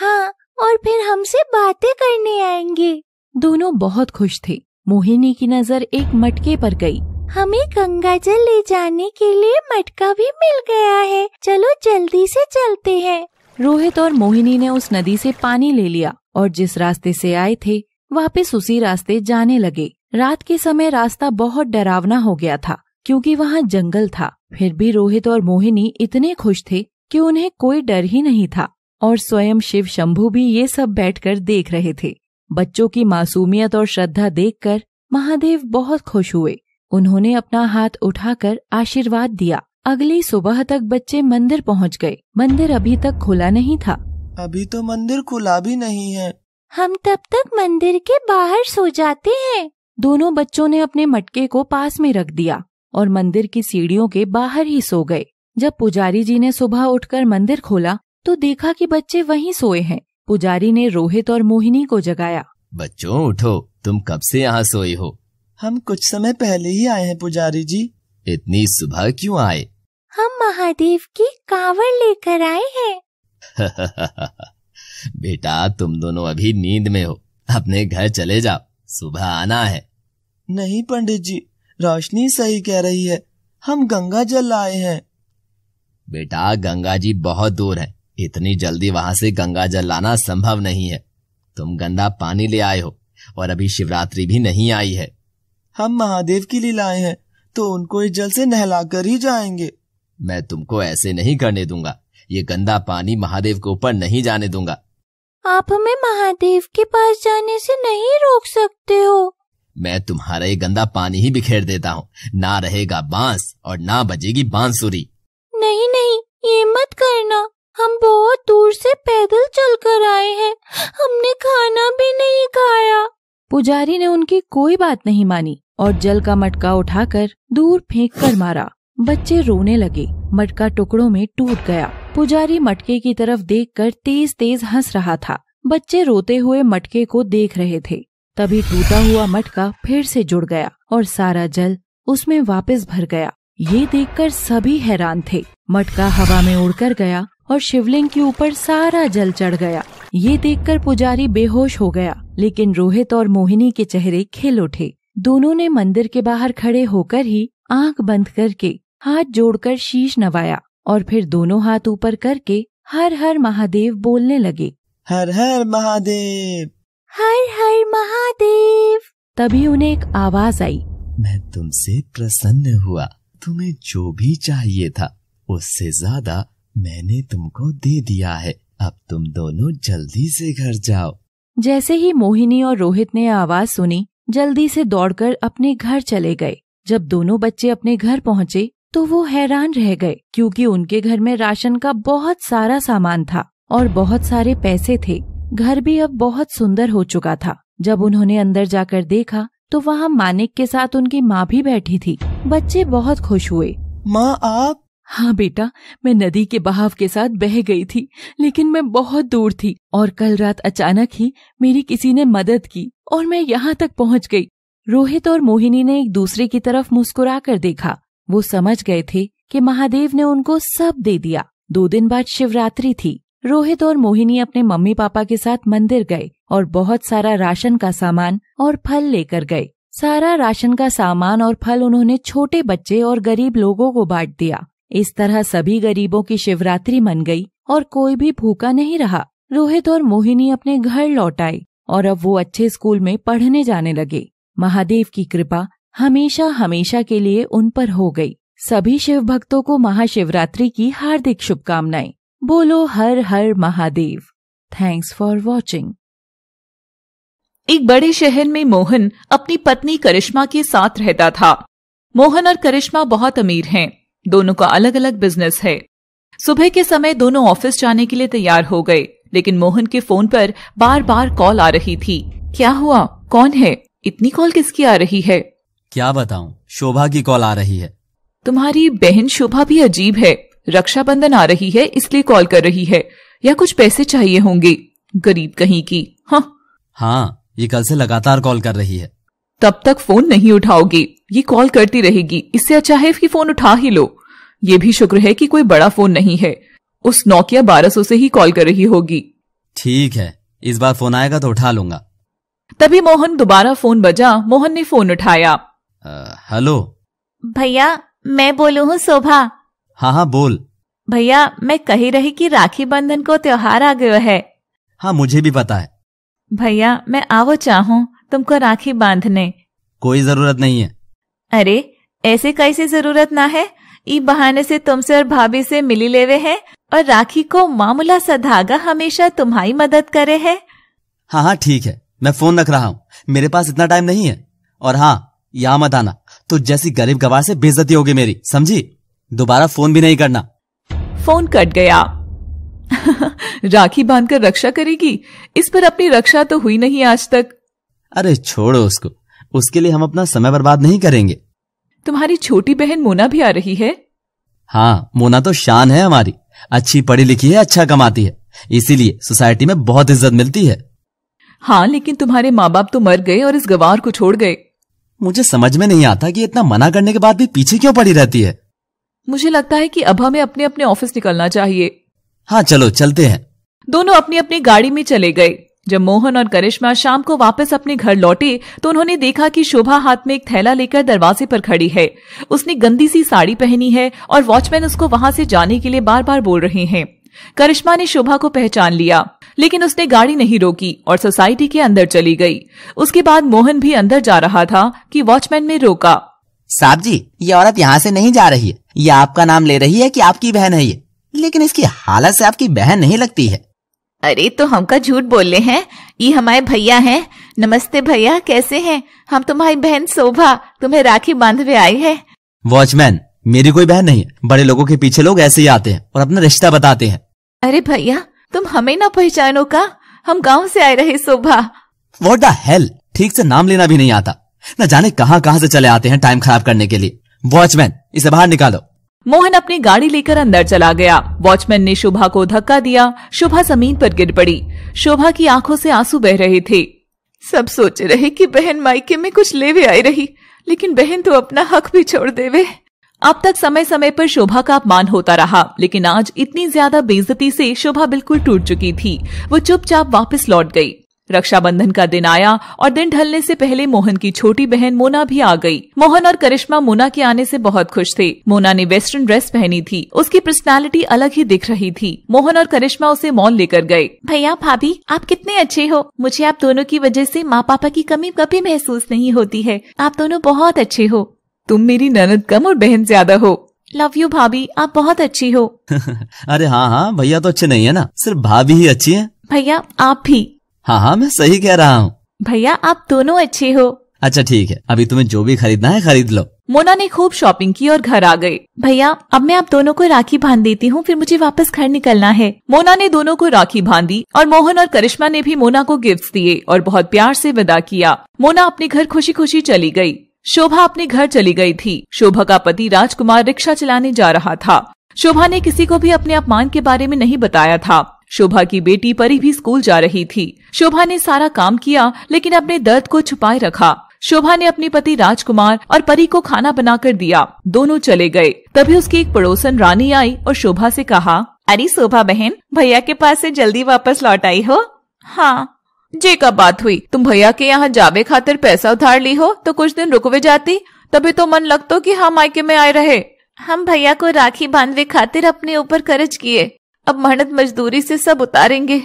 हाँ और फिर हमसे बातें करने आएंगे दोनों बहुत खुश थे मोहिनी की नजर एक मटके पर गई। हमें गंगा जल ले जाने के लिए मटका भी मिल गया है चलो जल्दी से चलते हैं। रोहित और मोहिनी ने उस नदी से पानी ले लिया और जिस रास्ते से आए थे वापस उसी रास्ते जाने लगे रात के समय रास्ता बहुत डरावना हो गया था क्योंकि वहाँ जंगल था फिर भी रोहित और मोहिनी इतने खुश थे कि उन्हें कोई डर ही नहीं था और स्वयं शिव शंभू भी ये सब बैठकर देख रहे थे बच्चों की मासूमियत और श्रद्धा देखकर महादेव बहुत खुश हुए उन्होंने अपना हाथ उठाकर आशीर्वाद दिया अगली सुबह तक बच्चे मंदिर पहुंच गए मंदिर अभी तक खुला नहीं था अभी तो मंदिर खुला भी नहीं है हम तब तक मंदिर के बाहर सो जाते हैं दोनों बच्चों ने अपने मटके को पास में रख दिया और मंदिर की सीढ़ियों के बाहर ही सो गए जब पुजारी जी ने सुबह उठकर मंदिर खोला तो देखा कि बच्चे वहीं सोए हैं पुजारी ने रोहित और मोहिनी को जगाया बच्चों उठो तुम कब से यहाँ सोए हो हम कुछ समय पहले ही आए हैं पुजारी जी इतनी सुबह क्यों आए हम महादेव की कावड़ लेकर आए हैं बेटा तुम दोनों अभी नींद में हो अपने घर चले जाओ सुबह आना है नहीं पंडित जी रोशनी सही कह रही है हम गंगा जल लाए हैं बेटा गंगा जी बहुत दूर है इतनी जल्दी वहां से गंगा जल लाना संभव नहीं है तुम गंदा पानी ले आए हो और अभी शिवरात्रि भी नहीं आई है हम महादेव के लिए लाए हैं तो उनको इस जल से नहलाकर ही जाएंगे मैं तुमको ऐसे नहीं करने दूंगा ये गंदा पानी महादेव के ऊपर नहीं जाने दूंगा आप हमें महादेव के पास जाने से नहीं रोक सकते हो मैं तुम्हारा ये गंदा पानी ही बिखेर देता हूँ ना रहेगा बांस और ना बजेगी बांसुरी नहीं नहीं ये मत पुजारी ने उनकी कोई बात नहीं मानी और जल का मटका उठाकर दूर फेंक कर मारा बच्चे रोने लगे मटका टुकड़ों में टूट गया पुजारी मटके की तरफ देखकर तेज तेज हंस रहा था बच्चे रोते हुए मटके को देख रहे थे तभी टूटा हुआ मटका फिर से जुड़ गया और सारा जल उसमें वापस भर गया ये देखकर सभी हैरान थे मटका हवा में उड़कर गया और शिवलिंग के ऊपर सारा जल चढ़ गया ये देखकर पुजारी बेहोश हो गया लेकिन रोहित और मोहिनी के चेहरे खिल उठे दोनों ने मंदिर के बाहर खड़े होकर ही आंख बंद करके हाथ जोड़कर शीश नवाया और फिर दोनों हाथ ऊपर करके हर हर महादेव बोलने लगे हर हर महादेव हर हर महादेव तभी उन्हें एक आवाज आई मैं तुमसे प्रसन्न हुआ तुम्हें जो भी चाहिए था उससे ज्यादा मैंने तुमको दे दिया है अब तुम दोनों जल्दी से घर जाओ जैसे ही मोहिनी और रोहित ने आवाज सुनी जल्दी से दौड़कर अपने घर चले गए जब दोनों बच्चे अपने घर पहुँचे तो वो हैरान रह गए क्योंकि उनके घर में राशन का बहुत सारा सामान था और बहुत सारे पैसे थे घर भी अब बहुत सुंदर हो चुका था जब उन्होंने अंदर जाकर देखा तो वहाँ मानिक के साथ उनकी माँ भी बैठी थी बच्चे बहुत खुश हुए माँ आप हाँ बेटा मैं नदी के बहाव के साथ बह गई थी लेकिन मैं बहुत दूर थी और कल रात अचानक ही मेरी किसी ने मदद की और मैं यहाँ तक पहुँच गई रोहित और मोहिनी ने एक दूसरे की तरफ मुस्कुरा कर देखा वो समझ गए थे कि महादेव ने उनको सब दे दिया दो दिन बाद शिवरात्रि थी रोहित और मोहिनी अपने मम्मी पापा के साथ मंदिर गए और बहुत सारा राशन का सामान और फल लेकर गए सारा राशन का सामान और फल उन्होंने छोटे बच्चे और गरीब लोगों को बांट दिया इस तरह सभी गरीबों की शिवरात्रि मन गई और कोई भी भूखा नहीं रहा रोहित और मोहिनी अपने घर लौट आए और अब वो अच्छे स्कूल में पढ़ने जाने लगे महादेव की कृपा हमेशा हमेशा के लिए उन पर हो गई सभी शिव भक्तों को महाशिवरात्रि की हार्दिक शुभकामनाएं बोलो हर हर महादेव थैंक्स फॉर वॉचिंग एक बड़े शहर में मोहन अपनी पत्नी करिश्मा के साथ रहता था मोहन और करिश्मा बहुत अमीर हैं दोनों का अलग अलग बिजनेस है सुबह के समय दोनों ऑफिस जाने के लिए तैयार हो गए लेकिन मोहन के फोन पर बार बार कॉल आ रही थी क्या हुआ कौन है इतनी कॉल किसकी आ रही है क्या बताऊं शोभा की कॉल आ रही है तुम्हारी बहन शोभा भी अजीब है रक्षाबंधन आ रही है इसलिए कॉल कर रही है या कुछ पैसे चाहिए होंगे गरीब कहीं की हाँ हाँ ये कल से लगातार कॉल कर रही है तब तक फोन नहीं उठाओगी ये कॉल करती रहेगी इससे अच्छा है कि फोन उठा ही लो ये भी शुक्र है कि कोई बड़ा फोन नहीं है उस नोकिया बारह सौ ही कॉल कर रही होगी ठीक है इस बार फोन आएगा तो उठा लूंगा तभी मोहन दोबारा फोन बजा मोहन ने फोन उठाया हेलो भैया मैं बोलू हूँ शोभा हाँ हाँ बोल भैया मैं कही रही कि राखी बंधन को त्योहार आ गया है हाँ मुझे भी पता है भैया मैं आवो चाहूँ तुमको राखी बांधने कोई जरूरत नहीं है अरे ऐसे कैसे जरूरत ना है ई बहाने से तुमसे और भाभी से मिली लेवे है और राखी को मामूला सा धागा हमेशा तुम्हारी मदद करे है हाँ हाँ ठीक है मैं फोन रख रहा हूँ मेरे पास इतना टाइम नहीं है और हाँ यहाँ मत आना तो जैसी गरीब गवार से बेजती होगी मेरी समझी दोबारा फोन भी नहीं करना फोन कट गया राखी बांधकर रक्षा करेगी इस पर अपनी रक्षा तो हुई नहीं आज तक अरे छोड़ो उसको उसके लिए हम अपना समय बर्बाद नहीं करेंगे तुम्हारी छोटी बहन मोना भी आ रही है हाँ मोना तो शान है हमारी अच्छी पढ़ी लिखी है अच्छा कमाती है इसीलिए सोसाइटी में बहुत इज्जत मिलती है हाँ लेकिन तुम्हारे माँ बाप तो मर गए और इस गवार को छोड़ गए मुझे समझ में नहीं आता कि इतना मना करने के बाद भी पीछे क्यों पड़ी रहती है मुझे लगता है कि अब हमें अपने अपने ऑफिस निकलना चाहिए हाँ चलो चलते हैं दोनों अपनी अपनी गाड़ी में चले गए जब मोहन और करिश्मा शाम को वापस अपने घर लौटे तो उन्होंने देखा कि शोभा हाथ में एक थैला लेकर दरवाजे पर खड़ी है उसने गंदी सी साड़ी पहनी है और वॉचमैन उसको वहां से जाने के लिए बार बार बोल रहे हैं करिश्मा ने शोभा को पहचान लिया लेकिन उसने गाड़ी नहीं रोकी और सोसाइटी के अंदर चली गई उसके बाद मोहन भी अंदर जा रहा था कि वॉचमैन ने रोका साहब जी ये औरत यहाँ से नहीं जा रही है ये आपका नाम ले रही है कि आपकी बहन है ये लेकिन इसकी हालत से आपकी बहन नहीं लगती है अरे तो हमका झूठ बोले हैं ये हमारे भैया हैं नमस्ते भैया कैसे हैं हम तुम्हारी बहन शोभा तुम्हें राखी बांधवे आई है वॉचमैन मेरी कोई बहन नहीं है बड़े लोगों के पीछे लोग ऐसे ही आते हैं और अपना रिश्ता बताते हैं अरे भैया तुम हमें ना पहचानो का हम गांव से आए रहे शोभा वॉट द हेल ठीक से नाम लेना भी नहीं आता न जाने कहाँ कहाँ से चले आते हैं टाइम खराब करने के लिए वॉचमैन इसे बाहर निकालो मोहन अपनी गाड़ी लेकर अंदर चला गया वॉचमैन ने शोभा को धक्का दिया शोभा जमीन पर गिर पड़ी शोभा की आंखों से आंसू बह रहे थे सब सोच रहे कि बहन मायके में कुछ लेवे आई रही लेकिन बहन तो अपना हक भी छोड़ देवे अब तक समय समय पर शोभा का अपमान होता रहा लेकिन आज इतनी ज्यादा बेइज्जती से शोभा बिल्कुल टूट चुकी थी वो चुपचाप वापस लौट गई रक्षाबंधन का दिन आया और दिन ढलने से पहले मोहन की छोटी बहन मोना भी आ गई मोहन और करिश्मा मोना के आने से बहुत खुश थे मोना ने वेस्टर्न ड्रेस पहनी थी उसकी पर्सनालिटी अलग ही दिख रही थी मोहन और करिश्मा उसे मॉल लेकर गए भैया भाभी आप कितने अच्छे हो मुझे आप दोनों की वजह से माँ पापा की कमी कभी महसूस नहीं होती है आप दोनों बहुत अच्छे हो तुम मेरी ननद कम और बहन ज्यादा हो लव यू भाभी आप बहुत अच्छी हो अरे हाँ हाँ भैया तो अच्छे नहीं है ना सिर्फ भाभी ही अच्छी है भैया आप भी हाँ हाँ मैं सही कह रहा हूँ भैया आप दोनों अच्छे हो अच्छा ठीक है अभी तुम्हें जो भी खरीदना है खरीद लो मोना ने खूब शॉपिंग की और घर आ गई भैया अब मैं आप दोनों को राखी बांध देती हूँ फिर मुझे वापस घर निकलना है मोना ने दोनों को राखी बांधी और मोहन और करिश्मा ने भी मोना को गिफ्ट दिए और बहुत प्यार से विदा किया मोना अपने घर खुशी खुशी चली गई शोभा अपने घर चली गई थी शोभा का पति राजकुमार रिक्शा चलाने जा रहा था शोभा ने किसी को भी अपने अपमान के बारे में नहीं बताया था शोभा की बेटी परी भी स्कूल जा रही थी शोभा ने सारा काम किया लेकिन अपने दर्द को छुपाए रखा शोभा ने अपने पति राजकुमार और परी को खाना बनाकर दिया दोनों चले गए तभी उसकी एक पड़ोसन रानी आई और शोभा से कहा अरे शोभा बहन भैया के पास से जल्दी वापस लौट आई हो हाँ जे कब बात हुई तुम भैया के यहाँ जावे खातिर पैसा उधार ली हो तो कुछ दिन रुकवे जाती तभी तो मन लगता कि हम मायके में आए रहे हम भैया को राखी बांधवे खातिर अपने ऊपर कर्ज किए अब मेहनत मजदूरी से सब उतारेंगे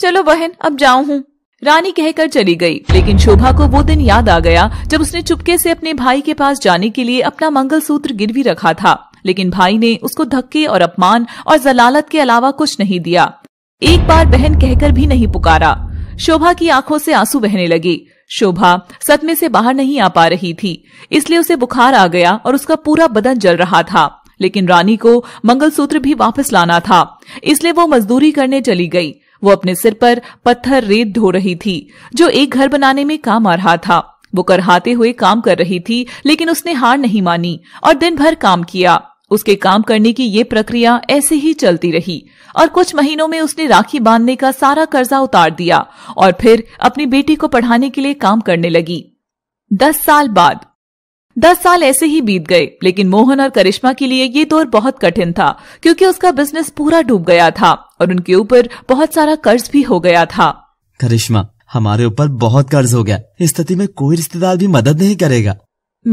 चलो बहन अब जाऊँ हूँ रानी कहकर चली गई लेकिन शोभा को वो दिन याद आ गया जब उसने चुपके से अपने भाई के पास जाने के लिए अपना मंगलसूत्र गिरवी रखा था लेकिन भाई ने उसको धक्के और अपमान और जलालत के अलावा कुछ नहीं दिया एक बार बहन कहकर भी नहीं पुकारा शोभा की आंखों से आंसू बहने लगे शोभा सदमे से बाहर नहीं आ पा रही थी इसलिए उसे बुखार आ गया और उसका पूरा बदन जल रहा था लेकिन रानी को मंगलसूत्र भी वापस लाना था इसलिए वो मजदूरी करने चली गई वो अपने सिर पर पत्थर रेत ढो रही थी जो एक घर बनाने में काम आ रहा था वो करहाते हुए काम कर रही थी लेकिन उसने हार नहीं मानी और दिन भर काम किया उसके काम करने की ये प्रक्रिया ऐसे ही चलती रही और कुछ महीनों में उसने राखी बांधने का सारा कर्जा उतार दिया और फिर अपनी बेटी को पढ़ाने के लिए काम करने लगी दस साल बाद दस साल ऐसे ही बीत गए लेकिन मोहन और करिश्मा के लिए ये दौर बहुत कठिन था क्योंकि उसका बिजनेस पूरा डूब गया था और उनके ऊपर बहुत सारा कर्ज भी हो गया था करिश्मा हमारे ऊपर बहुत कर्ज हो गया इस स्थिति में कोई रिश्तेदार भी मदद नहीं करेगा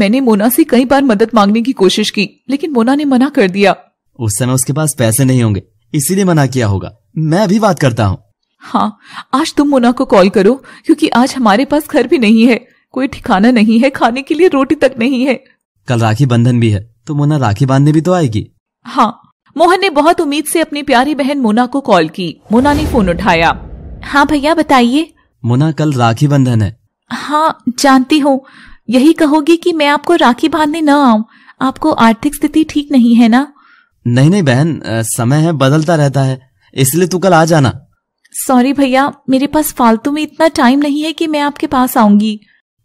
मैंने मोना से कई बार मदद मांगने की कोशिश की लेकिन मोना ने मना कर दिया उस समय उसके पास पैसे नहीं होंगे इसीलिए मना किया होगा मैं भी बात करता हूँ हाँ आज तुम मोना को कॉल करो क्योंकि आज हमारे पास घर भी नहीं है कोई ठिकाना नहीं है खाने के लिए रोटी तक नहीं है कल राखी बंधन भी है तो मोना राखी बांधने भी तो आएगी हाँ मोहन ने बहुत उम्मीद से अपनी प्यारी बहन मोना को कॉल की मोना ने फोन उठाया हाँ भैया बताइए मोना कल राखी बंधन है हाँ जानती हूँ यही कहोगी कि मैं आपको राखी बांधने न आऊँ आपको आर्थिक स्थिति ठीक नहीं है ना नहीं नहीं बहन समय है बदलता रहता है इसलिए तू कल आ जाना सॉरी भैया मेरे पास फालतू में इतना टाइम नहीं है कि मैं आपके पास आऊंगी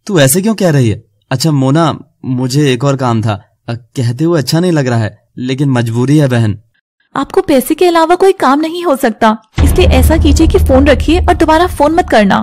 तू ऐसे क्यों कह रही है अच्छा मोना मुझे एक और काम था कहते हुए अच्छा नहीं लग रहा है लेकिन मजबूरी है बहन आपको पैसे के अलावा कोई काम नहीं हो सकता इसलिए ऐसा कीजिए कि फोन रखिए और दोबारा फोन मत करना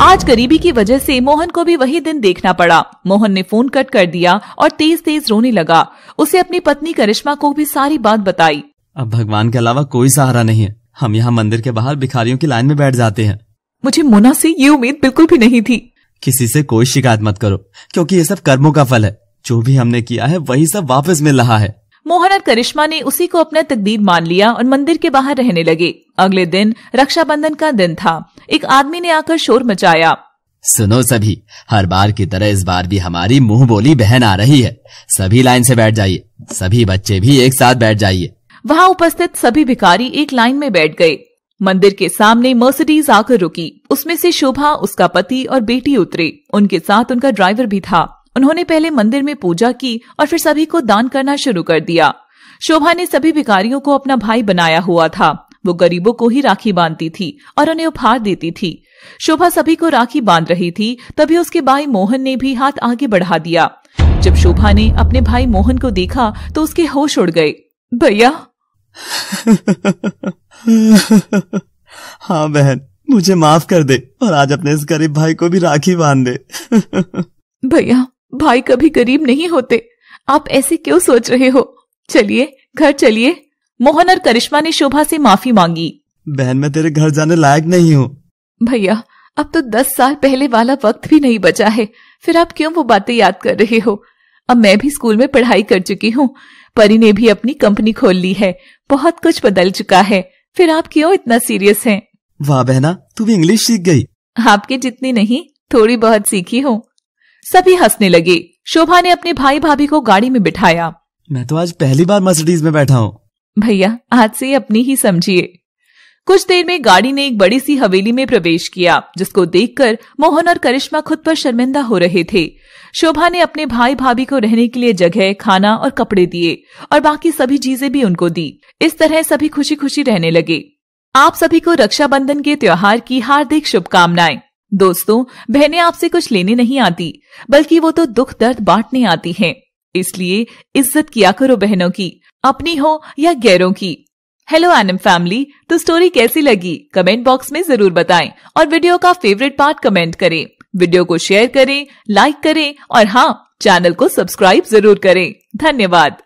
आज गरीबी की वजह से मोहन को भी वही दिन देखना पड़ा मोहन ने फोन कट कर दिया और तेज तेज रोने लगा उसे अपनी पत्नी करिश्मा को भी सारी बात बताई अब भगवान के अलावा कोई सहारा नहीं है हम यहाँ मंदिर के बाहर भिखारियों की लाइन में बैठ जाते हैं मुझे मोना से ये उम्मीद बिल्कुल भी नहीं थी किसी से कोई शिकायत मत करो क्योंकि ये सब कर्मों का फल है जो भी हमने किया है वही सब वापस मिल रहा है मोहन और करिश्मा ने उसी को अपना तकदीर मान लिया और मंदिर के बाहर रहने लगे अगले दिन रक्षाबंधन का दिन था एक आदमी ने आकर शोर मचाया सुनो सभी हर बार की तरह इस बार भी हमारी मुंह बोली बहन आ रही है सभी लाइन से बैठ जाइए सभी बच्चे भी एक साथ बैठ जाइए वहाँ उपस्थित सभी भिखारी एक लाइन में बैठ गए मंदिर के सामने मर्सिडीज आकर रुकी उसमें से शोभा उसका पति और बेटी उतरे उनके साथ उनका ड्राइवर भी था उन्होंने पहले मंदिर में पूजा की और फिर सभी को दान करना शुरू कर दिया शोभा ने सभी भिकारियों को अपना भाई बनाया हुआ था वो गरीबों को ही राखी बांधती थी और उन्हें उपहार देती थी शोभा सभी को राखी बांध रही थी तभी उसके भाई मोहन ने भी हाथ आगे बढ़ा दिया जब शोभा ने अपने भाई मोहन को देखा तो उसके होश उड़ गए भैया हाँ बहन मुझे माफ कर दे और आज अपने इस गरीब भाई को भी राखी बांध दे भैया भाई कभी गरीब नहीं होते आप ऐसे क्यों सोच रहे हो चलिए घर चलिए मोहन और करिश्मा ने शोभा से माफी मांगी बहन मैं तेरे घर जाने लायक नहीं हूँ भैया अब तो दस साल पहले वाला वक्त भी नहीं बचा है फिर आप क्यों वो बातें याद कर रहे हो अब मैं भी स्कूल में पढ़ाई कर चुकी हूँ परी ने भी अपनी कंपनी खोल ली है बहुत कुछ बदल चुका है फिर आप क्यों इतना सीरियस हैं? वाह बहना तू भी इंग्लिश सीख गई आपके जितनी नहीं थोड़ी बहुत सीखी हूँ सभी हंसने लगे शोभा ने अपने भाई भाभी को गाड़ी में बिठाया मैं तो आज पहली बार मर्सिडीज में बैठा हूँ भैया आज से अपनी ही समझिए कुछ देर में गाड़ी ने एक बड़ी सी हवेली में प्रवेश किया जिसको देखकर मोहन और करिश्मा खुद पर शर्मिंदा हो रहे थे शोभा ने अपने भाई भाभी को रहने के लिए जगह खाना और कपड़े दिए और बाकी सभी चीजें भी उनको दी इस तरह सभी खुशी खुशी रहने लगे आप सभी को रक्षाबंधन के त्योहार की हार्दिक शुभकामनाएं दोस्तों बहनें आपसे कुछ लेने नहीं आती बल्कि वो तो दुख दर्द बांटने आती हैं इसलिए इज्जत किया करो बहनों की अपनी हो या गैरों की हेलो एनिम फैमिली तो स्टोरी कैसी लगी कमेंट बॉक्स में जरूर बताएं और वीडियो का फेवरेट पार्ट कमेंट करें वीडियो को शेयर करें लाइक करें और हाँ चैनल को सब्सक्राइब जरूर करें धन्यवाद